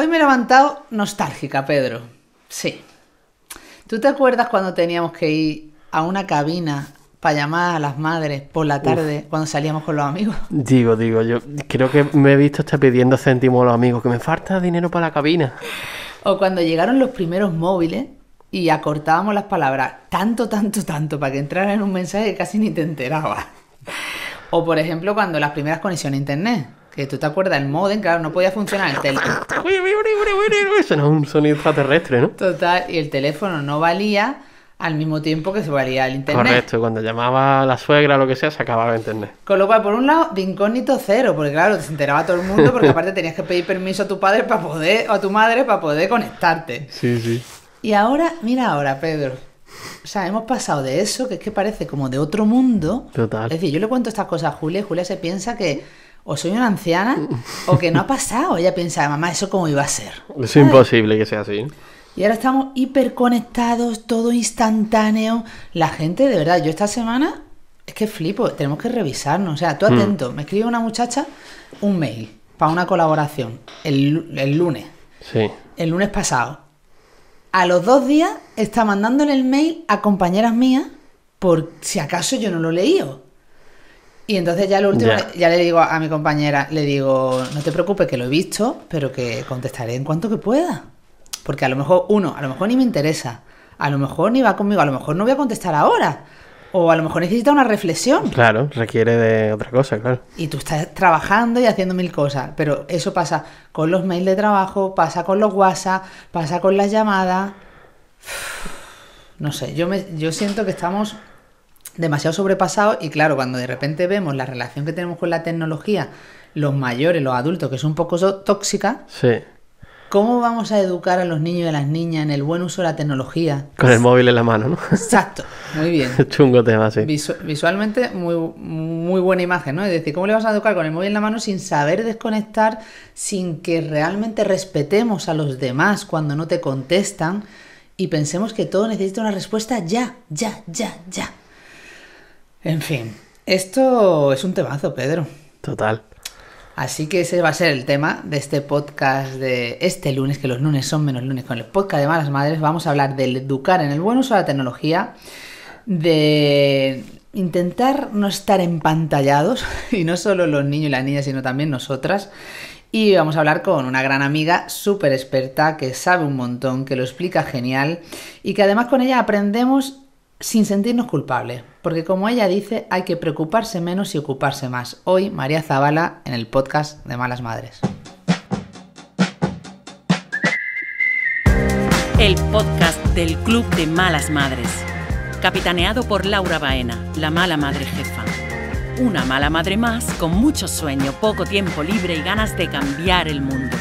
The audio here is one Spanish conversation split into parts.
Hoy me he levantado nostálgica, Pedro. Sí. ¿Tú te acuerdas cuando teníamos que ir a una cabina para llamar a las madres por la tarde cuando salíamos con los amigos? Digo, digo, yo creo que me he visto estar pidiendo céntimos a los amigos, que me falta dinero para la cabina. O cuando llegaron los primeros móviles y acortábamos las palabras tanto, tanto, tanto para que entrara en un mensaje que casi ni te enterabas. O por ejemplo cuando las primeras conexiones a internet. Que tú te acuerdas, el modem, claro, no podía funcionar. El teléfono. Eso no un sonido extraterrestre, ¿no? Total, y el teléfono no valía al mismo tiempo que se valía el internet. Correcto, cuando llamaba la suegra o lo que sea, se acababa el internet. Con lo cual, por un lado, de incógnito cero, porque claro, se enteraba todo el mundo, porque aparte tenías que pedir permiso a tu padre para poder, o a tu madre para poder conectarte. Sí, sí. Y ahora, mira ahora, Pedro. O sea, hemos pasado de eso, que es que parece como de otro mundo. Total. Es decir, yo le cuento estas cosas a Julia y Julia se piensa que o soy una anciana o que no ha pasado. Ella piensa, mamá, ¿eso cómo iba a ser? Es imposible que sea así. Y ahora estamos hiperconectados, todo instantáneo. La gente, de verdad, yo esta semana es que flipo, tenemos que revisarnos. O sea, tú hmm. atento, me escribe una muchacha un mail para una colaboración el, lunes. Sí. El lunes pasado. A los dos días está mandando en el mail a compañeras mías por si acaso yo no lo leí. Y entonces ya lo último, ya. le digo a mi compañera, le digo, no te preocupes que lo he visto, pero que contestaré en cuanto que pueda. Porque a lo mejor, uno, a lo mejor ni me interesa, a lo mejor ni va conmigo, a lo mejor no voy a contestar ahora. O a lo mejor necesita una reflexión. Claro, requiere de otra cosa, claro. Y tú estás trabajando y haciendo mil cosas, pero eso pasa con los mails de trabajo, pasa con los WhatsApp, pasa con las llamadas. No sé, yo, me, yo siento que estamos demasiado sobrepasado y claro, cuando de repente vemos la relación que tenemos con la tecnología, los mayores, los adultos, que es un poco tóxica, ¿Cómo vamos a educar a los niños y a las niñas en el buen uso de la tecnología? Con el móvil en la mano, ¿no? Exacto, muy bien. Chungo tema, sí. visualmente, muy, muy buena imagen, ¿no? Es decir, ¿cómo le vas a educar con el móvil en la mano sin saber desconectar, sin que realmente respetemos a los demás cuando no te contestan y pensemos que todo necesita una respuesta ya, ya, ya, ya? En fin, esto es un temazo, Pedro. Total. Así que ese va a ser el tema de este podcast de este lunes, que los lunes son menos lunes. Con el podcast de Malas Madres vamos a hablar del educar en el buen uso de la tecnología, de intentar no estar empantallados, y no solo los niños y las niñas, sino también nosotras. Y vamos a hablar con una gran amiga, súper experta, que sabe un montón, que lo explica genial, y que además con ella aprendemos sin sentirnos culpables, porque como ella dice, hay que preocuparse menos y ocuparse más. Hoy María Zavala en el podcast de Malas Madres. El podcast del Club de Malas Madres, capitaneado por Laura Baena, la mala madre jefa. Una mala madre más con mucho sueño, poco tiempo libre y ganas de cambiar el mundo.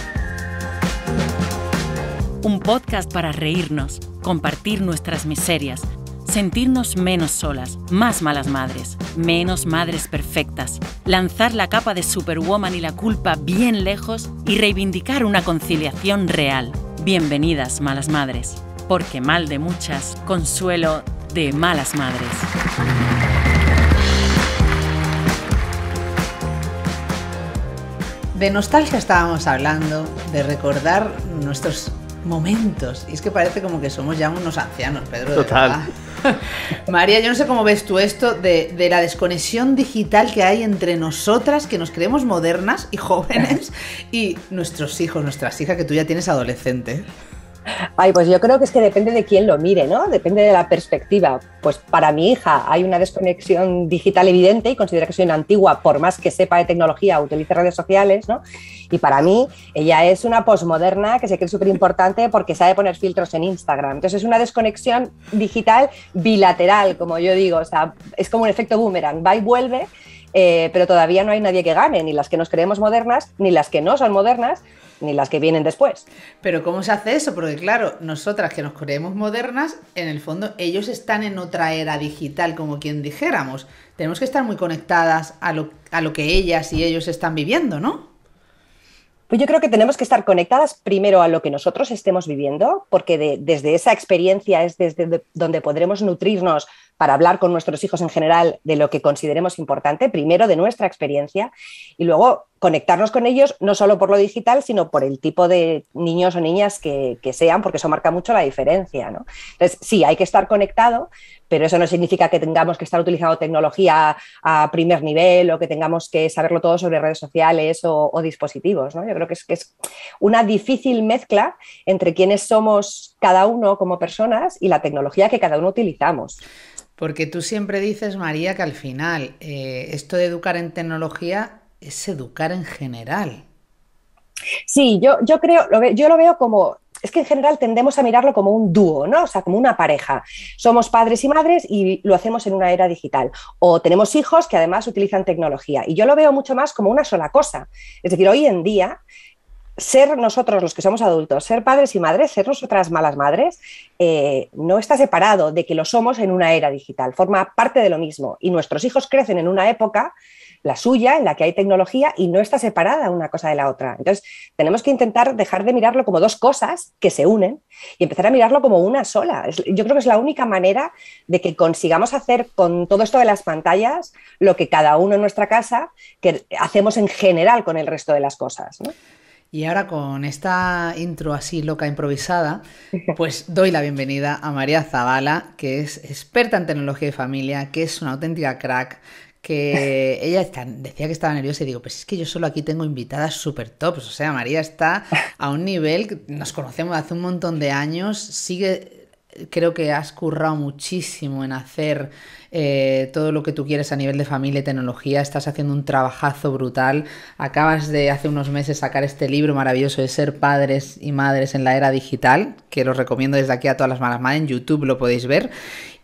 Un podcast para reírnos, compartir nuestras miserias sentirnos menos solas, más malas madres, menos madres perfectas, lanzar la capa de Superwoman y la culpa bien lejos y reivindicar una conciliación real. Bienvenidas, malas madres, porque mal de muchas, consuelo de malas madres. De nostalgia estábamos hablando, de recordar nuestros momentos. Y es que parece como que somos ya unos ancianos, Pedro. Total. María, yo no sé cómo ves tú esto de, la desconexión digital que hay entre nosotras, que nos creemos modernas y jóvenes, y nuestros hijos, nuestras hijas, que tú ya tienes adolescente. Ay, pues yo creo que es que depende de quién lo mire, ¿no? Depende de la perspectiva. Pues para mi hija hay una desconexión digital evidente y considera que soy una antigua, por más que sepa de tecnología, utilice redes sociales, ¿no? Y para mí ella es una posmoderna que se cree súper importante porque sabe poner filtros en Instagram. Entonces es una desconexión digital bilateral, como yo digo. O sea, es como un efecto boomerang, va y vuelve. Eh, pero todavía no hay nadie que gane, ni las que nos creemos modernas, ni las que no son modernas, ni las que vienen después. Pero ¿cómo se hace eso? Porque claro, nosotras que nos creemos modernas, en el fondo ellos están en otra era digital, como quien dijéramos. Tenemos que estar muy conectadas a lo, que ellas y ellos están viviendo, ¿no? Pues yo creo que tenemos que estar conectadas primero a lo que nosotros estemos viviendo, porque desde esa experiencia es desde donde podremos nutrirnos para hablar con nuestros hijos en general de lo que consideremos importante, primero de nuestra experiencia y luego conectarnos con ellos no solo por lo digital, sino por el tipo de niños o niñas que, sean, porque eso marca mucho la diferencia. Entonces, sí, hay que estar conectado, pero eso no significa que tengamos que estar utilizando tecnología a primer nivel o que tengamos que saberlo todo sobre redes sociales o, dispositivos. ¿no? Yo creo que es, que es una difícil mezcla entre quienes somos cada uno como personas y la tecnología que cada uno utilizamos. Porque tú siempre dices, María, que al final eh, esto de educar en tecnología es educar en general. Sí, yo, yo creo, lo yo lo veo como es que en general tendemos a mirarlo como un dúo, ¿no? O sea, como una pareja. Somos padres y madres y lo hacemos en una era digital. O tenemos hijos que además utilizan tecnología. Y yo lo veo mucho más como una sola cosa. Es decir, hoy en día ser nosotros los que somos adultos, ser padres y madres, ser nosotras malas madres, eh, no está separado de que lo somos en una era digital, forma parte de lo mismo. Y nuestros hijos crecen en una época, la suya, en la que hay tecnología y no está separada una cosa de la otra. Entonces, tenemos que intentar dejar de mirarlo como dos cosas que se unen y empezar a mirarlo como una sola. yo creo que es la única manera de que consigamos hacer con todo esto de las pantallas lo que cada uno en nuestra casa que hacemos en general con el resto de las cosas. Y ahora con esta intro así loca improvisada, pues doy la bienvenida a María Zavala, que es experta en tecnología de familia, que es una auténtica crack, que ella decía que estaba nerviosa y digo, pues es que yo solo aquí tengo invitadas súper tops, o sea, María está a un nivel, nos conocemos hace un montón de años, sigue, creo que has currado muchísimo en hacer eh, todo lo que tú quieres a nivel de familia y tecnología. Estás haciendo un trabajazo brutal. Acabas de hace unos meses sacar este libro maravilloso de ser padres y madres en la era digital, que lo recomiendo desde aquí a todas las malas madres. En YouTube lo podéis ver.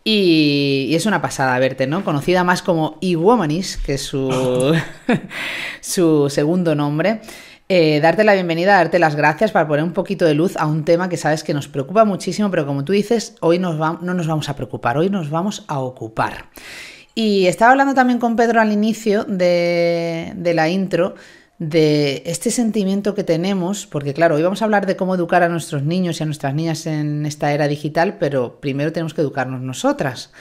Y, es una pasada verte, ¿no? Conocida más como e que su, su segundo nombre. Eh, darte la bienvenida, darte las gracias para poner un poquito de luz a un tema que sabes que nos preocupa muchísimo, pero como tú dices, hoy no nos vamos a preocupar, hoy nos vamos a ocupar. Y estaba hablando también con Pedro al inicio de la intro de este sentimiento que tenemos, porque claro, hoy vamos a hablar de cómo educar a nuestros niños y a nuestras niñas en esta era digital, pero primero tenemos que educarnos nosotras.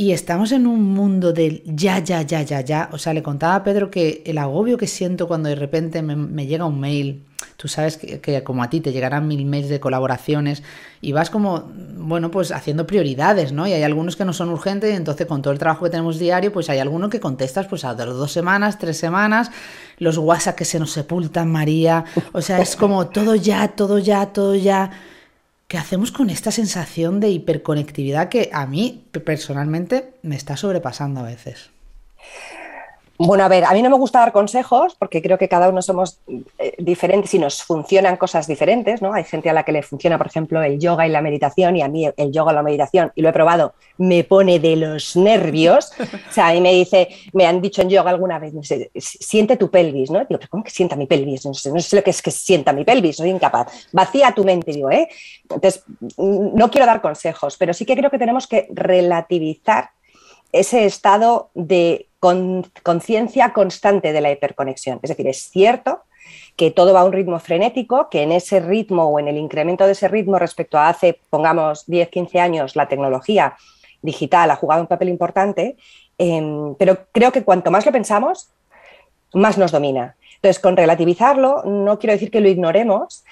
Y estamos en un mundo del ya, ya, ya, ya, ya. O sea, le contaba a Pedro que el agobio que siento cuando de repente me, llega un mail, tú sabes que, como a ti te llegarán mil mails de colaboraciones y vas como, bueno, pues haciendo prioridades, ¿no? Y hay algunos que no son urgentes y entonces con todo el trabajo que tenemos diario, pues hay alguno que contestas pues a dos semanas, tres semanas, los WhatsApp que se nos sepultan, María. O sea, es como todo ya, todo ya, todo ya. ¿Qué hacemos con esta sensación de hiperconectividad que a mí personalmente me está sobrepasando a veces? Bueno, a ver, a mí no me gusta dar consejos porque creo que cada uno somos eh, diferentes y nos funcionan cosas diferentes, ¿no? Hay gente a la que le funciona, por ejemplo, el yoga y la meditación y a mí el yoga y la meditación, y lo he probado, me pone de los nervios. O sea, a mí me dice, me han dicho en yoga alguna vez, siente tu pelvis, ¿no? Digo, ¿cómo que sienta mi pelvis? No sé, no sé lo que es que sienta mi pelvis, soy incapaz. Vacía tu mente, digo, ¿eh? Entonces, mm, no quiero dar consejos, pero sí que creo que tenemos que relativizar ese estado de con, conciencia constante de la hiperconexión. Es decir, es cierto que todo va a un ritmo frenético, que en ese ritmo o en el incremento de ese ritmo respecto a hace, pongamos, 10, 15 años, la tecnología digital ha jugado un papel importante, em, pero creo que cuanto más lo pensamos, más nos domina. Entonces, con relativizarlo, no quiero decir que lo ignoremos,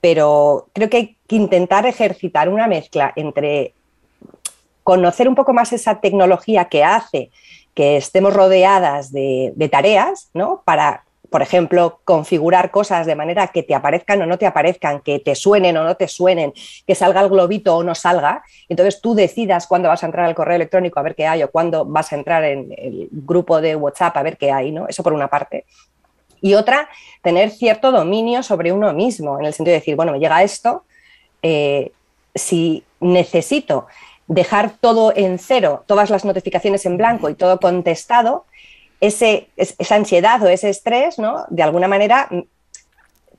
pero creo que hay que intentar ejercitar una mezcla entre conocer un poco más esa tecnología que hace que estemos rodeadas de, tareas, ¿no? Para, por ejemplo, configurar cosas de manera que te aparezcan o no te aparezcan, que te suenen o no te suenen, que salga el globito o no salga. Entonces tú decidas cuándo vas a entrar al correo electrónico a ver qué hay o cuándo vas a entrar en el grupo de WhatsApp a ver qué hay, ¿no? Eso por una parte. Y otra, tener cierto dominio sobre uno mismo, en el sentido de decir, bueno, me llega esto, eh, si necesito dejar todo en cero, todas las notificaciones en blanco y todo contestado, ese, esa ansiedad o ese estrés, ¿no? De alguna manera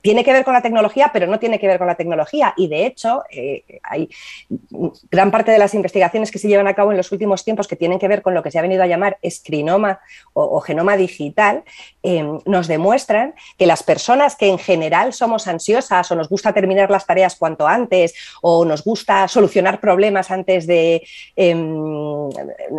tiene que ver con la tecnología, pero no tiene que ver con la tecnología. Y de hecho, eh, hay gran parte de las investigaciones que se llevan a cabo en los últimos tiempos que tienen que ver con lo que se ha venido a llamar escrinoma o, genoma digital, eh, nos demuestran que las personas que en general somos ansiosas o nos gusta terminar las tareas cuanto antes o nos gusta solucionar problemas antes de em,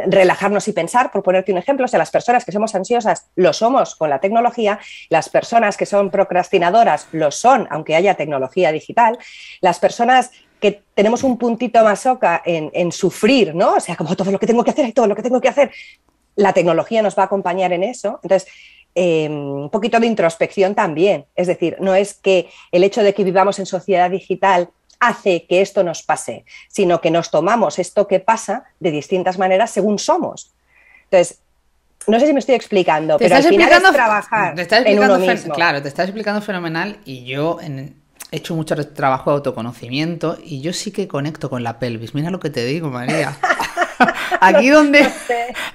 relajarnos y pensar, por ponerte un ejemplo, o sea, las personas que somos ansiosas lo somos con la tecnología, las personas que son procrastinadoras lo son, aunque haya tecnología digital, las personas que tenemos un puntito más oca en, sufrir, ¿no? O sea, como todo lo que tengo que hacer y todo lo que tengo que hacer, la tecnología nos va a acompañar en eso. Entonces, eh, un poquito de introspección también. Es decir, no es que el hecho de que vivamos en sociedad digital hace que esto nos pase, sino que nos tomamos esto que pasa de distintas maneras según somos. Entonces, no sé si me estoy explicando, pero explicando, trabajar te estás explicando Claro, te estás explicando fenomenal y yo he hecho mucho trabajo de autoconocimiento y yo sí que conecto con la pelvis. Mira lo que te digo, María. Aquí donde,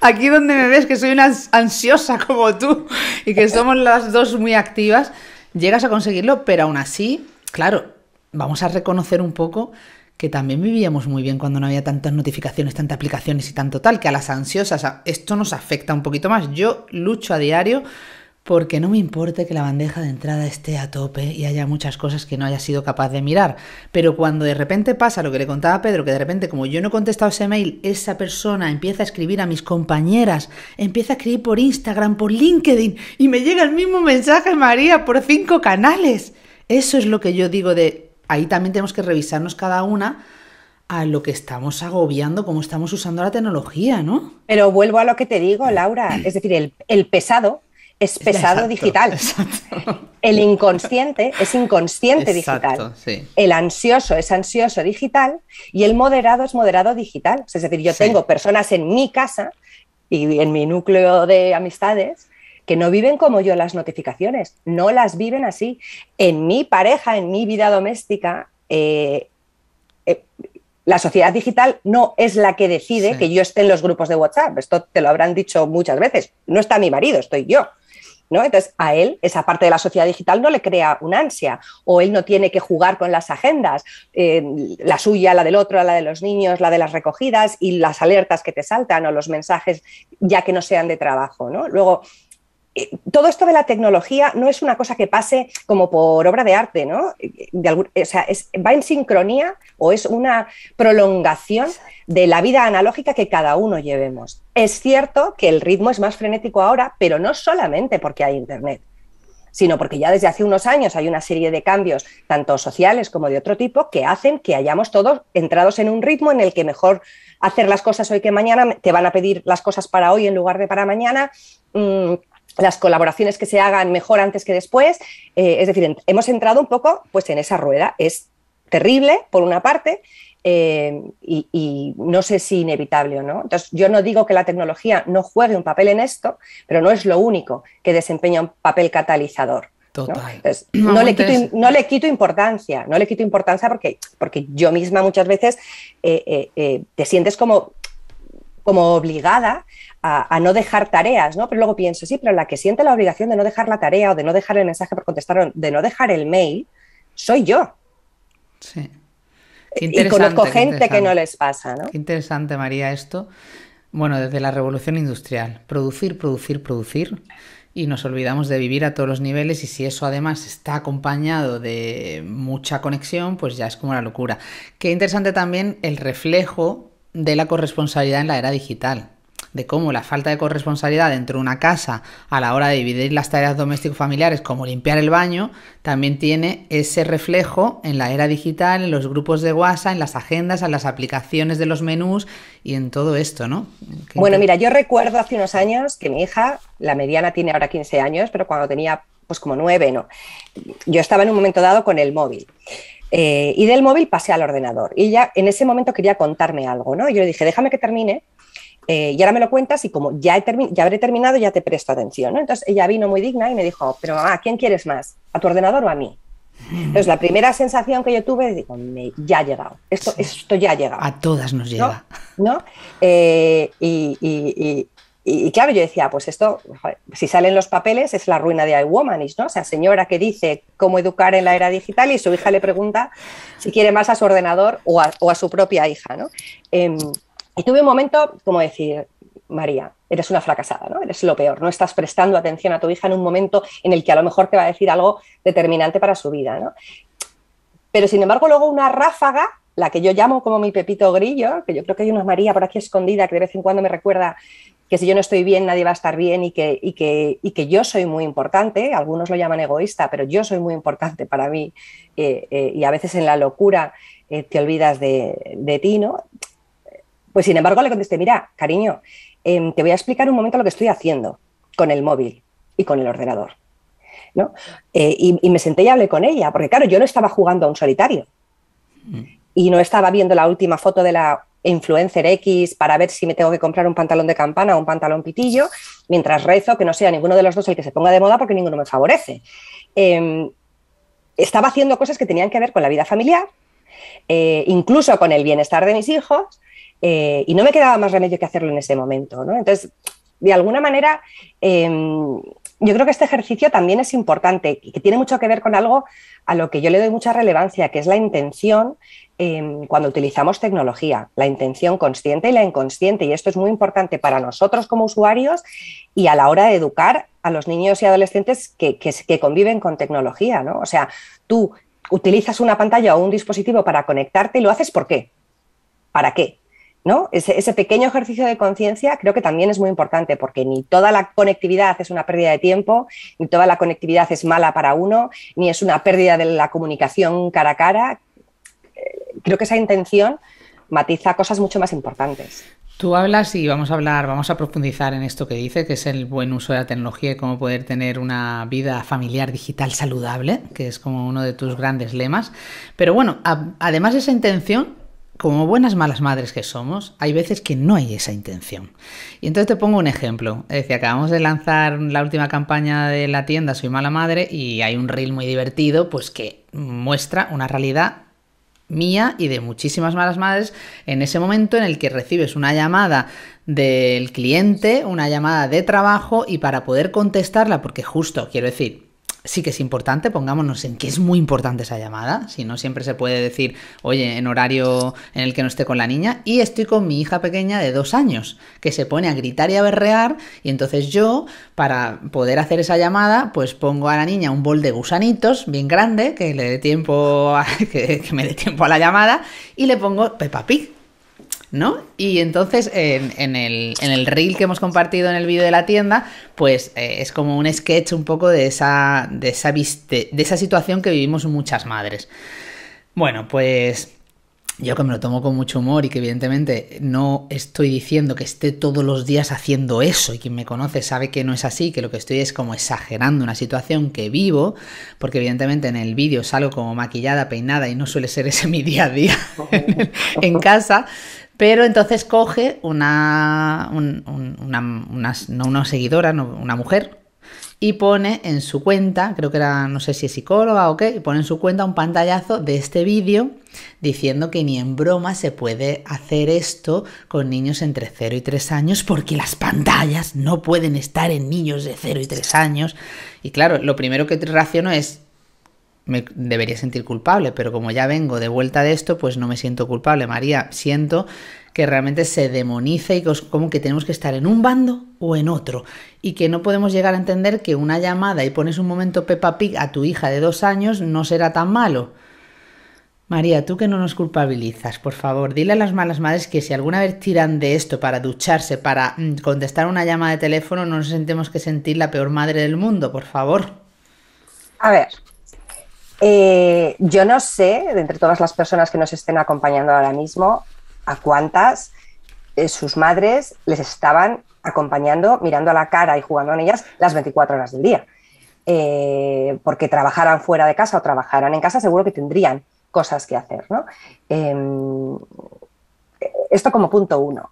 aquí donde me ves que soy una ansiosa como tú y que somos las dos muy activas, llegas a conseguirlo, pero aún así, claro, vamos a reconocer un poco que también vivíamos muy bien cuando no había tantas notificaciones, tantas aplicaciones y tanto tal, que a las ansiosas esto nos afecta un poquito más. Yo lucho a diario porque no me importe que la bandeja de entrada esté a tope y haya muchas cosas que no haya sido capaz de mirar. Pero cuando de repente pasa lo que le contaba a Pedro, que de repente como yo no he contestado ese mail, esa persona empieza a escribir a mis compañeras, empieza a escribir por Instagram, por LinkedIn y me llega el mismo mensaje, María, por cinco canales. Eso es lo que yo digo de ahí también tenemos que revisarnos cada una a lo que estamos agobiando, cómo estamos usando la tecnología, ¿no? Pero vuelvo a lo que te digo, Laura, es decir, el, pesado es pesado digital. El inconsciente es inconsciente digital. El ansioso es ansioso digital y el moderado es moderado digital. Es decir, yo tengo personas en mi casa y en mi núcleo de amistades que no viven como yo las notificaciones, no las viven así. En mi pareja, en mi vida doméstica, eh, eh, la sociedad digital no es la que decide que yo esté en los grupos de WhatsApp. Esto te lo habrán dicho muchas veces. No está mi marido, estoy yo. ¿No? Entonces, a él esa parte de la sociedad digital no le crea una ansia, o él no tiene que jugar con las agendas, eh, la suya, la del otro, la de los niños, la de las recogidas y las alertas que te saltan o los mensajes ya que no sean de trabajo. ¿no? Luego, eh, todo esto de la tecnología no es una cosa que pase como por obra de arte, ¿no? o sea, va en sincronía o es una prolongación de la vida analógica que cada uno llevemos. Es cierto que el ritmo es más frenético ahora, pero no solamente porque hay Internet sino porque ya desde hace unos años hay una serie de cambios, tanto sociales como de otro tipo, que hacen que hayamos todos entrados en un ritmo en el que mejor hacer las cosas hoy que mañana, te van a pedir las cosas para hoy en lugar de para mañana. Mm, las colaboraciones que se hagan mejor antes que después. Eh, es decir, hemos entrado un poco pues, en esa rueda. Es terrible, por una parte, eh, y, no sé si inevitable o no. Entonces, yo no digo que la tecnología no juegue un papel en esto, pero no es lo único que desempeña un papel catalizador. ¿no? no, le quito, importancia, no le quito importancia porque, porque yo misma muchas veces eh, te sientes como como obligada a, no dejar tareas, ¿no? Pero luego pienso, sí, pero la que siente la obligación de no dejar la tarea o de no dejar el mensaje por contestar, de no dejar el mail, soy yo. Sí. y conozco gente que no les pasa, ¿no? Qué interesante, María, esto. Bueno, desde la revolución industrial, producir, producir, producir y nos olvidamos de vivir a todos los niveles y si eso además está acompañado de mucha conexión, pues ya es como la locura. Qué interesante también el reflejo de la corresponsabilidad en la era digital de cómo la falta de corresponsabilidad dentro de una casa a la hora de dividir las tareas domésticas familiares como limpiar el baño, también tiene ese reflejo en la era digital, en los grupos de WhatsApp, en las agendas, en las aplicaciones de los menús y en todo esto, ¿no? Bueno, mira, yo recuerdo hace unos años que mi hija, la mediana tiene ahora 15 años, pero cuando tenía pues como nueve, Yo estaba en un momento dado con el móvil. Eh, y del móvil pasé al ordenador. Y ella en ese momento quería contarme algo, ¿no? yo le dije, déjame que termine. Eh, y ahora me lo cuentas y como ya, he ya habré terminado, ya te presto atención. Entonces ella vino muy digna y me dijo, pero mamá, ¿a quién quieres más? ¿A tu ordenador o a mí? Entonces la primera sensación que yo tuve, digo, ya ha llegado, esto, esto ya ha llegado. A todas nos llega. ¿No? Eh, y y, claro, yo decía, pues esto, si salen los papeles, es la ruina de iWomanish, ¿no? O sea, señora que dice cómo educar en la era digital y su hija le pregunta si quiere más a su ordenador o a, su propia hija, ¿no? Em, y tuve un momento como decir, María, eres una fracasada, ¿no? Eres lo peor, no estás prestando atención a tu hija en un momento en el que a lo mejor te va a decir algo determinante para su vida, ¿no? Pero sin embargo, luego una ráfaga la que yo llamo como mi Pepito Grillo, que yo creo que hay una María por aquí escondida que de vez en cuando me recuerda que si yo no estoy bien nadie va a estar bien y que, y que, que yo soy muy importante, algunos lo llaman egoísta, pero yo soy muy importante para mí eh, eh, y a veces en la locura eh, te olvidas de, ti, ¿no? Pues sin embargo le contesté, mira, cariño, em, te voy a explicar un momento lo que estoy haciendo con el móvil y con el ordenador. ¿no? Y, me senté y hablé con ella, porque claro, yo no estaba jugando a un solitario. Mm. y no estaba viendo la última foto de la influencer X para ver si me tengo que comprar un pantalón de campana o un pantalón pitillo, mientras rezo que no sea ninguno de los dos el que se ponga de moda porque ninguno me favorece. Em, estaba haciendo cosas que tenían que ver con la vida familiar, eh, incluso con el bienestar de mis hijos, eh, y no me quedaba más remedio que hacerlo en ese momento. Entonces, de alguna manera, em, yo creo que este ejercicio también es importante y que tiene mucho que ver con algo a lo que yo le doy mucha relevancia, que es la intención em, cuando utilizamos tecnología, la intención consciente y la inconsciente. Y esto es muy importante para nosotros como usuarios y a la hora de educar a los niños y adolescentes que, que conviven con tecnología. ¿no? O sea, tú utilizas una pantalla o un dispositivo para conectarte y lo haces ¿por qué? ¿Para qué? ¿no? Ese, pequeño ejercicio de conciencia creo que también es muy importante porque ni toda la conectividad es una pérdida de tiempo, ni toda la conectividad es mala para uno, ni es una pérdida de la comunicación cara a cara. Eh, creo que esa intención matiza cosas mucho más importantes. Tú hablas y vamos a hablar, vamos a profundizar en esto que dice, que es el buen uso de la tecnología y cómo poder tener una vida familiar digital saludable, que es como uno de tus grandes lemas. Pero bueno, además de esa intención, como buenas malas madres que somos, hay veces que no hay esa intención. Y entonces te pongo un ejemplo. Es decir, acabamos de lanzar la última campaña de la tienda Soy mala madre y hay un reel muy divertido pues que muestra una realidad mía y de muchísimas malas madres en ese momento en el que recibes una llamada del cliente, una llamada de trabajo y para poder contestarla, porque justo, quiero decir, sí que es importante, pongámonos en que es muy importante esa llamada, si no siempre se puede decir, oye, en horario en el que no esté con la niña, y estoy con mi hija pequeña de dos años, que se pone a gritar y a berrear, y entonces yo, para poder hacer esa llamada, pues pongo a la niña un bol de gusanitos bien grande, que le dé tiempo, a, me dé tiempo a la llamada, y le pongo Peppa Pig ¿no? Y entonces en, el, reel que hemos compartido en el vídeo de la tienda, pues eh, es como un sketch un poco de esa, de, esa de esa situación que vivimos muchas madres. Bueno, pues yo que me lo tomo con mucho humor y que evidentemente no estoy diciendo que esté todos los días haciendo eso y quien me conoce sabe que no es así, que lo que estoy es como exagerando una situación que vivo, porque evidentemente en el vídeo salgo como maquillada, peinada y no suele ser ese mi día a día en, casa, pero entonces coge una, una, una seguidora, una mujer, y pone en su cuenta, creo que era, no sé si es psicóloga o qué, y pone en su cuenta un pantallazo de este vídeo diciendo que ni en broma se puede hacer esto con niños entre 0 y 3 años porque las pantallas no pueden estar en niños de 0 y 3 años. Y claro, lo primero que te raciono es, me debería sentir culpable, pero como ya vengo de vuelta de esto, pues no me siento culpable, María. Siento que realmente se demoniza y como que tenemos que estar en un bando o en otro. Y que no podemos llegar a entender que una llamada y pones un momento Peppa Pig a tu hija de dos años no será tan malo. María, tú que no nos culpabilizas, por favor, dile a las malas madres que si alguna vez tiran de esto para ducharse, para mm, contestar una llamada de teléfono, no nos sentimos que sentir la peor madre del mundo, por favor. A ver, eh, yo no sé, de entre todas las personas que nos estén acompañando ahora mismo, a cuántas eh, sus madres les estaban acompañando, mirando a la cara y jugando con ellas las 24 horas del día. Eh, porque trabajaran fuera de casa o trabajaran en casa, seguro que tendrían cosas que hacer. ¿no? Em, esto como punto uno.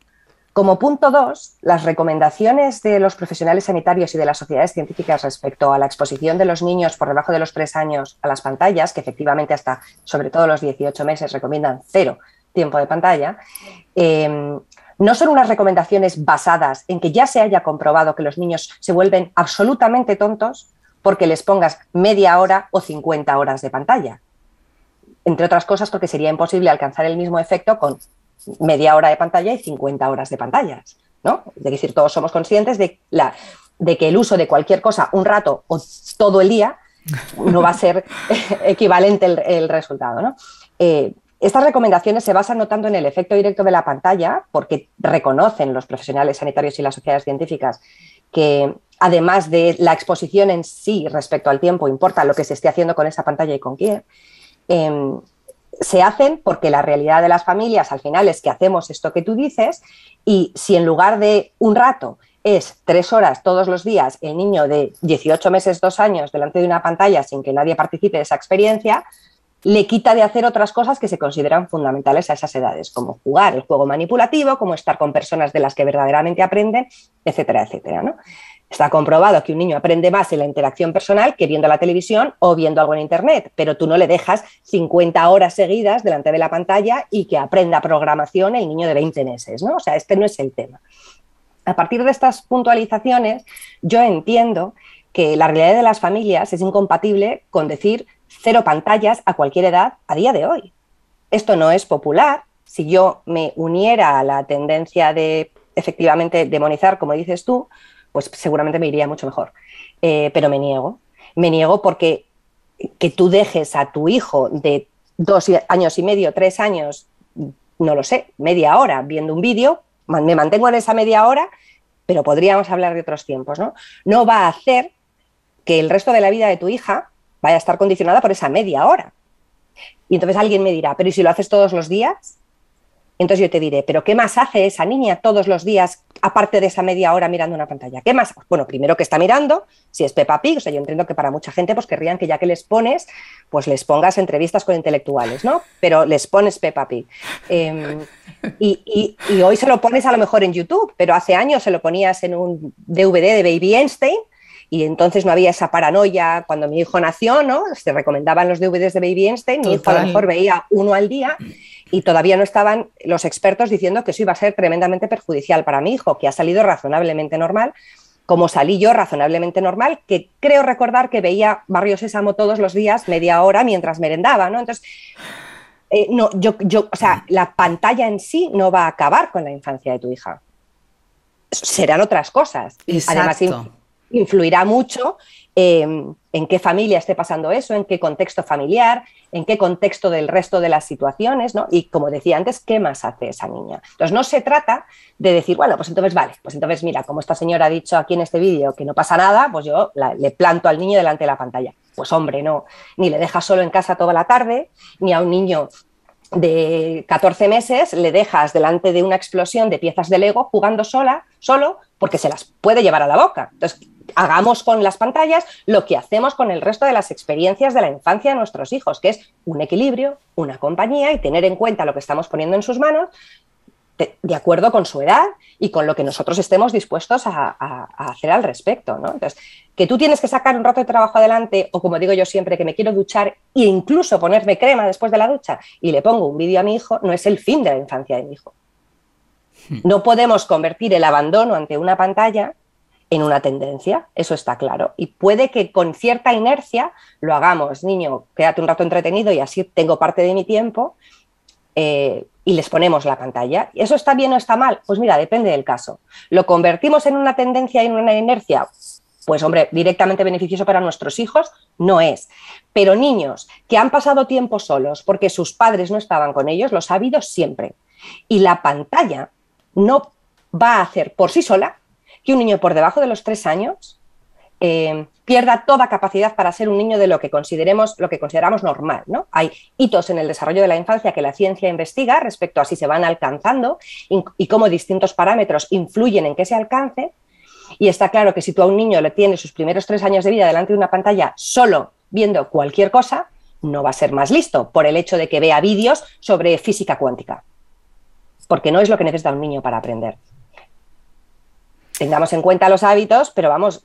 Como punto dos, las recomendaciones de los profesionales sanitarios y de las sociedades científicas respecto a la exposición de los niños por debajo de los tres años a las pantallas, que efectivamente hasta sobre todo los 18 meses recomiendan cero tiempo de pantalla, eh, no son unas recomendaciones basadas en que ya se haya comprobado que los niños se vuelven absolutamente tontos porque les pongas media hora o 50 horas de pantalla. Entre otras cosas porque sería imposible alcanzar el mismo efecto con media hora de pantalla y 50 horas de pantallas, ¿no? Es decir, todos somos conscientes de, la, de que el uso de cualquier cosa un rato o todo el día no va a ser equivalente el, resultado, ¿no? Eh, estas recomendaciones se basan notando en el efecto directo de la pantalla, porque reconocen los profesionales sanitarios y las sociedades científicas que además de la exposición en sí respecto al tiempo, importa lo que se esté haciendo con esa pantalla y con quién, em, se hacen porque la realidad de las familias al final es que hacemos esto que tú dices y si en lugar de un rato es tres horas todos los días el niño de 18 meses, dos años delante de una pantalla sin que nadie participe de esa experiencia, le quita de hacer otras cosas que se consideran fundamentales a esas edades, como jugar el juego manipulativo, como estar con personas de las que verdaderamente aprenden, etcétera, etcétera. ¿no? Está comprobado que un niño aprende más en la interacción personal que viendo la televisión o viendo algo en Internet, pero tú no le dejas 50 horas seguidas delante de la pantalla y que aprenda programación el niño de 20 meses, ¿no? O sea, este no es el tema. A partir de estas puntualizaciones, yo entiendo que la realidad de las familias es incompatible con decir cero pantallas a cualquier edad a día de hoy. Esto no es popular. Si yo me uniera a la tendencia de efectivamente demonizar, como dices tú, pues seguramente me iría mucho mejor. Eh, pero me niego. Me niego porque que tú dejes a tu hijo de dos años y medio, tres años, no lo sé, media hora viendo un vídeo, me mantengo en esa media hora, pero podríamos hablar de otros tiempos, ¿no? No va a hacer que el resto de la vida de tu hija vaya a estar condicionada por esa media hora. Y entonces alguien me dirá, pero ¿y si lo haces todos los días? Entonces yo te diré, pero ¿qué más hace esa niña todos los días, aparte de esa media hora mirando una pantalla? ¿Qué más? Bueno, primero que está mirando, si es Peppa Pig, o sea, yo entiendo que para mucha gente pues querrían que ya que les pones, pues les pongas entrevistas con intelectuales, ¿no? Pero les pones Peppa Pig. Em, y, y, hoy se lo pones a lo mejor en YouTube, pero hace años se lo ponías en un DVD de Baby Einstein y entonces no había esa paranoia. Cuando mi hijo nació, ¿no? Se recomendaban los DVDs de Baby Einstein, mi hijo a lo mejor veía uno al día y todavía no estaban los expertos diciendo que eso iba a ser tremendamente perjudicial para mi hijo, que ha salido razonablemente normal, como salí yo razonablemente normal, que creo recordar que veía Barrio Sésamo todos los días media hora mientras merendaba, ¿no? Entonces, eh, no, yo, yo, o sea, la pantalla en sí no va a acabar con la infancia de tu hija. Serán otras cosas. Exacto influirá mucho em, en qué familia esté pasando eso, en qué contexto familiar, en qué contexto del resto de las situaciones, ¿no? Y como decía antes, ¿qué más hace esa niña? Entonces, no se trata de decir, bueno, pues entonces vale, pues entonces mira, como esta señora ha dicho aquí en este vídeo que no pasa nada, pues yo le planto al niño delante de la pantalla. Pues hombre, no, ni le dejas solo en casa toda la tarde, ni a un niño de 14 meses le dejas delante de una explosión de piezas de Lego jugando sola, solo, porque se las puede llevar a la boca. Entonces, hagamos con las pantallas lo que hacemos con el resto de las experiencias de la infancia de nuestros hijos, que es un equilibrio, una compañía y tener en cuenta lo que estamos poniendo en sus manos de, acuerdo con su edad y con lo que nosotros estemos dispuestos a, hacer al respecto. Entonces, que tú tienes que sacar un rato de trabajo adelante o como digo yo siempre, que me quiero duchar e incluso ponerme crema después de la ducha y le pongo un vídeo a mi hijo, no es el fin de la infancia de mi hijo. Hmm. No podemos convertir el abandono ante una pantalla en una tendencia, eso está claro. Y puede que con cierta inercia lo hagamos, niño, quédate un rato entretenido y así tengo parte de mi tiempo eh, y les ponemos la pantalla. ¿Eso está bien o está mal? Pues mira, depende del caso. ¿Lo convertimos en una tendencia y en una inercia? Pues hombre, directamente beneficioso para nuestros hijos no es. Pero niños que han pasado tiempo solos porque sus padres no estaban con ellos, los ha habido siempre. Y la pantalla no va a hacer por sí sola que un niño por debajo de los tres años eh, pierda toda capacidad para ser un niño de lo que consideremos, lo que consideramos normal. ¿no? Hay hitos en el desarrollo de la infancia que la ciencia investiga respecto a si se van alcanzando y cómo distintos parámetros influyen en que se alcance. Y está claro que si tú a un niño le tienes sus primeros tres años de vida delante de una pantalla solo viendo cualquier cosa, no va a ser más listo por el hecho de que vea vídeos sobre física cuántica, porque no es lo que necesita un niño para aprender tengamos en cuenta los hábitos, pero vamos,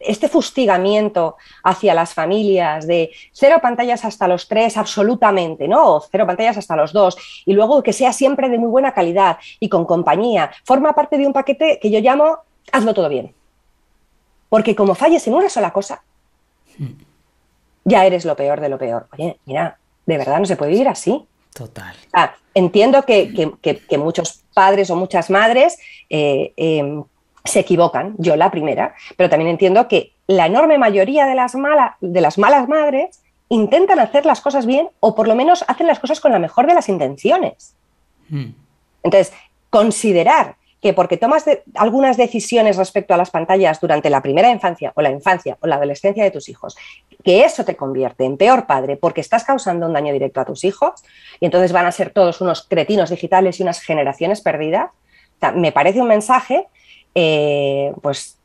este fustigamiento hacia las familias de cero pantallas hasta los tres, absolutamente, ¿no? O cero pantallas hasta los dos, y luego que sea siempre de muy buena calidad y con compañía, forma parte de un paquete que yo llamo hazlo todo bien. Porque como falles en una sola cosa, hmm. ya eres lo peor de lo peor. Oye, mira, de verdad no se puede vivir así. Total. Ah, entiendo que, muchos padres o muchas madres eh, em, se equivocan, yo la primera, pero también entiendo que la enorme mayoría de las, de las malas madres intentan hacer las cosas bien o por lo menos hacen las cosas con la mejor de las intenciones. Hmm. Entonces, considerar que porque tomas algunas decisiones respecto a las pantallas durante la primera infancia o la infancia o la adolescencia de tus hijos, que eso te convierte en peor padre porque estás causando un daño directo a tus hijos y entonces van a ser todos unos cretinos digitales y unas generaciones perdidas, me parece un mensaje eh, pues,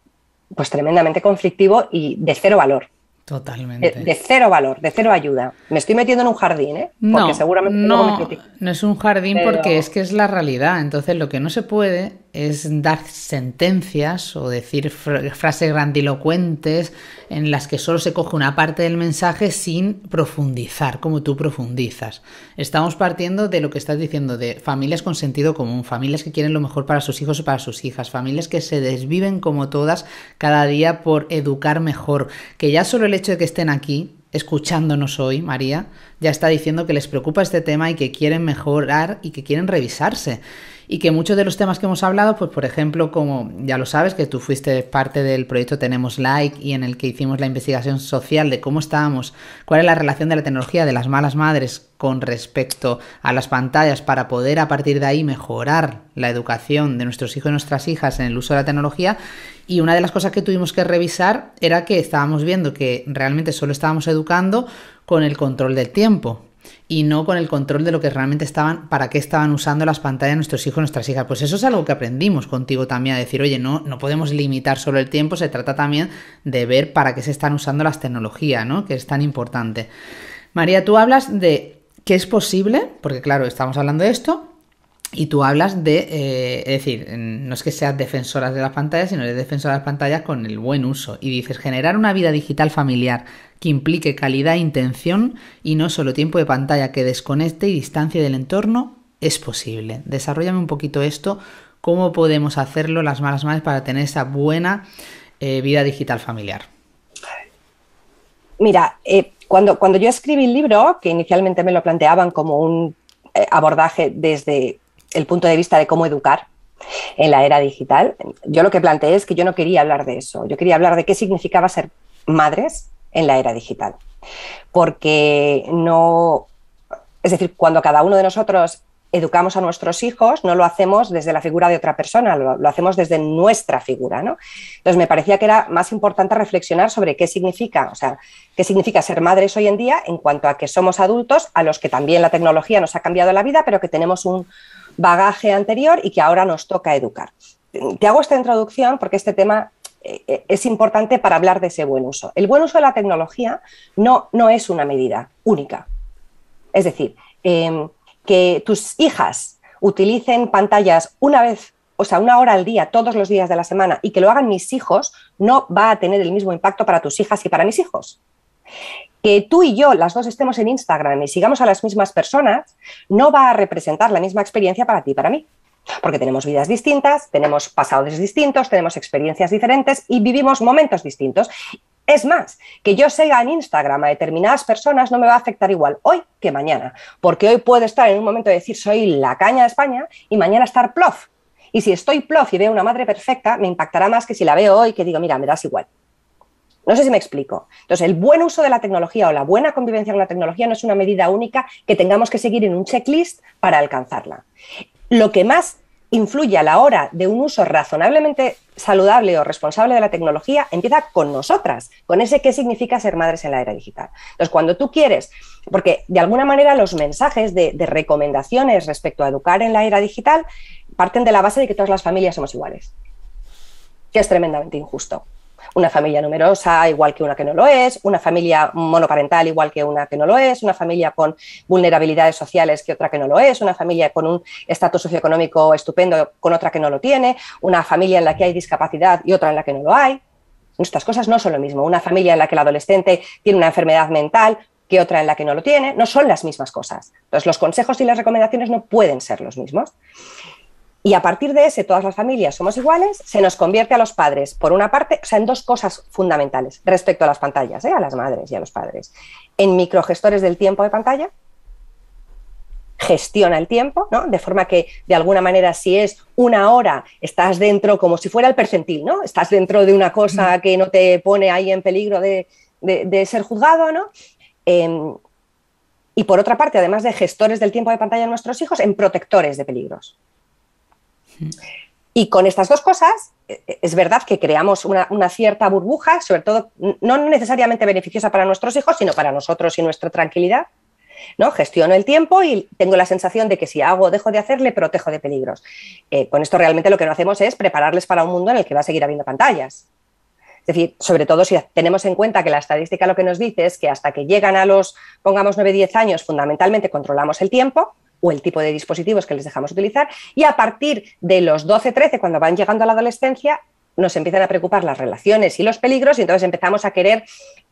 pues tremendamente conflictivo y de cero valor. Totalmente. Eh, de, cero valor, de cero ayuda. Me estoy metiendo en un jardín, ¿eh? Porque no, seguramente no, no es un jardín porque es que es la realidad. Entonces, lo que no se puede es dar sentencias o decir frases grandilocuentes en las que solo se coge una parte del mensaje sin profundizar, como tú profundizas. Estamos partiendo de lo que estás diciendo, de familias con sentido común, familias que quieren lo mejor para sus hijos y para sus hijas, familias que se desviven como todas cada día por educar mejor, que ya solo el hecho de que estén aquí escuchándonos hoy, María, ya está diciendo que les preocupa este tema y que quieren mejorar y que quieren revisarse y que muchos de los temas que hemos hablado, pues por ejemplo, como ya lo sabes, que tú fuiste parte del proyecto Tenemos Like y en el que hicimos la investigación social de cómo estábamos, cuál es la relación de la tecnología de las malas madres con respecto a las pantallas para poder a partir de ahí mejorar la educación de nuestros hijos y nuestras hijas en el uso de la tecnología. Y una de las cosas que tuvimos que revisar era que estábamos viendo que realmente solo estábamos educando con el control del tiempo, y no con el control de lo que realmente estaban, para qué estaban usando las pantallas nuestros hijos, nuestras hijas. Pues eso es algo que aprendimos contigo también, a decir, oye, no, no podemos limitar solo el tiempo, se trata también de ver para qué se están usando las tecnologías, ¿no? Que es tan importante. María, tú hablas de qué es posible, porque claro, estamos hablando de esto, y tú hablas de, eh, es decir, no es que seas defensoras de las pantallas, sino eres defensoras de las pantallas con el buen uso. Y dices, generar una vida digital familiar que implique calidad e intención y no solo tiempo de pantalla que desconecte y distancie del entorno, es posible. Desarrollame un poquito esto, cómo podemos hacerlo las malas madres para tener esa buena eh, vida digital familiar. Mira, eh, cuando, cuando yo escribí el libro, que inicialmente me lo planteaban como un eh, abordaje desde el punto de vista de cómo educar en la era digital, yo lo que planteé es que yo no quería hablar de eso, yo quería hablar de qué significaba ser madres en la era digital. Porque no, es decir, cuando cada uno de nosotros educamos a nuestros hijos, no lo hacemos desde la figura de otra persona, lo, hacemos desde nuestra figura, ¿no? Entonces me parecía que era más importante reflexionar sobre qué significa, o sea, qué significa ser madres hoy en día en cuanto a que somos adultos a los que también la tecnología nos ha cambiado la vida, pero que tenemos un bagaje anterior y que ahora nos toca educar. Te hago esta introducción porque este tema eh, eh, es importante para hablar de ese buen uso. El buen uso de la tecnología no, no es una medida única. Es decir, em, que tus hijas utilicen pantallas una vez, o sea, una hora al día, todos los días de la semana, y que lo hagan mis hijos, no va a tener el mismo impacto para tus hijas y para mis hijos. Que tú y yo, las dos, estemos en Instagram y sigamos a las mismas personas, no va a representar la misma experiencia para ti y para mí porque tenemos vidas distintas, tenemos pasados distintos, tenemos experiencias diferentes y vivimos momentos distintos. Es más, que yo siga en Instagram a determinadas personas no me va a afectar igual hoy que mañana, porque hoy puedo estar en un momento de decir soy la caña de España y mañana estar plof. Y si estoy plof y veo una madre perfecta, me impactará más que si la veo hoy que digo, mira, me das igual. No sé si me explico. Entonces, el buen uso de la tecnología o la buena convivencia con la tecnología no es una medida única que tengamos que seguir en un checklist para alcanzarla lo que más influye a la hora de un uso razonablemente saludable o responsable de la tecnología empieza con nosotras, con ese qué significa ser madres en la era digital. Entonces, cuando tú quieres, porque de alguna manera los mensajes de, recomendaciones respecto a educar en la era digital parten de la base de que todas las familias somos iguales, que es tremendamente injusto una familia numerosa igual que una que no lo es, una familia monoparental igual que una que no lo es, una familia con vulnerabilidades sociales que otra que no lo es, una familia con un estatus socioeconómico estupendo con otra que no lo tiene, una familia en la que hay discapacidad y otra en la que no lo hay. Estas cosas no son lo mismo. Una familia en la que el adolescente tiene una enfermedad mental que otra en la que no lo tiene, no son las mismas cosas. Entonces, los consejos y las recomendaciones no pueden ser los mismos y a partir de ese todas las familias somos iguales, se nos convierte a los padres, por una parte, o en dos cosas fundamentales respecto a las pantallas, ¿eh? a las madres y a los padres. En microgestores del tiempo de pantalla, gestiona el tiempo, De forma que, de alguna manera, si es una hora, estás dentro como si fuera el percentil, ¿no? Estás dentro de una cosa mm. que no te pone ahí en peligro de, ser juzgado, ¿no? Em, y por otra parte, además de gestores del tiempo de pantalla de nuestros hijos, en protectores de peligros. Y con estas dos cosas, e, e, es verdad que creamos una, cierta burbuja, sobre todo no necesariamente beneficiosa para nuestros hijos, sino para nosotros y nuestra tranquilidad. ¿no? Gestiono el tiempo y tengo la sensación de que si hago dejo de hacerle, protejo de peligros. Eh, con esto realmente lo que no hacemos es prepararles para un mundo en el que va a seguir habiendo pantallas. Es decir, sobre todo si tenemos en cuenta que la estadística lo que nos dice es que hasta que llegan a los, pongamos, 9-10 años, fundamentalmente controlamos el tiempo, o el tipo de dispositivos que les dejamos utilizar. Y a partir de los 12, 13, cuando van llegando a la adolescencia, nos empiezan a preocupar las relaciones y los peligros y entonces empezamos a querer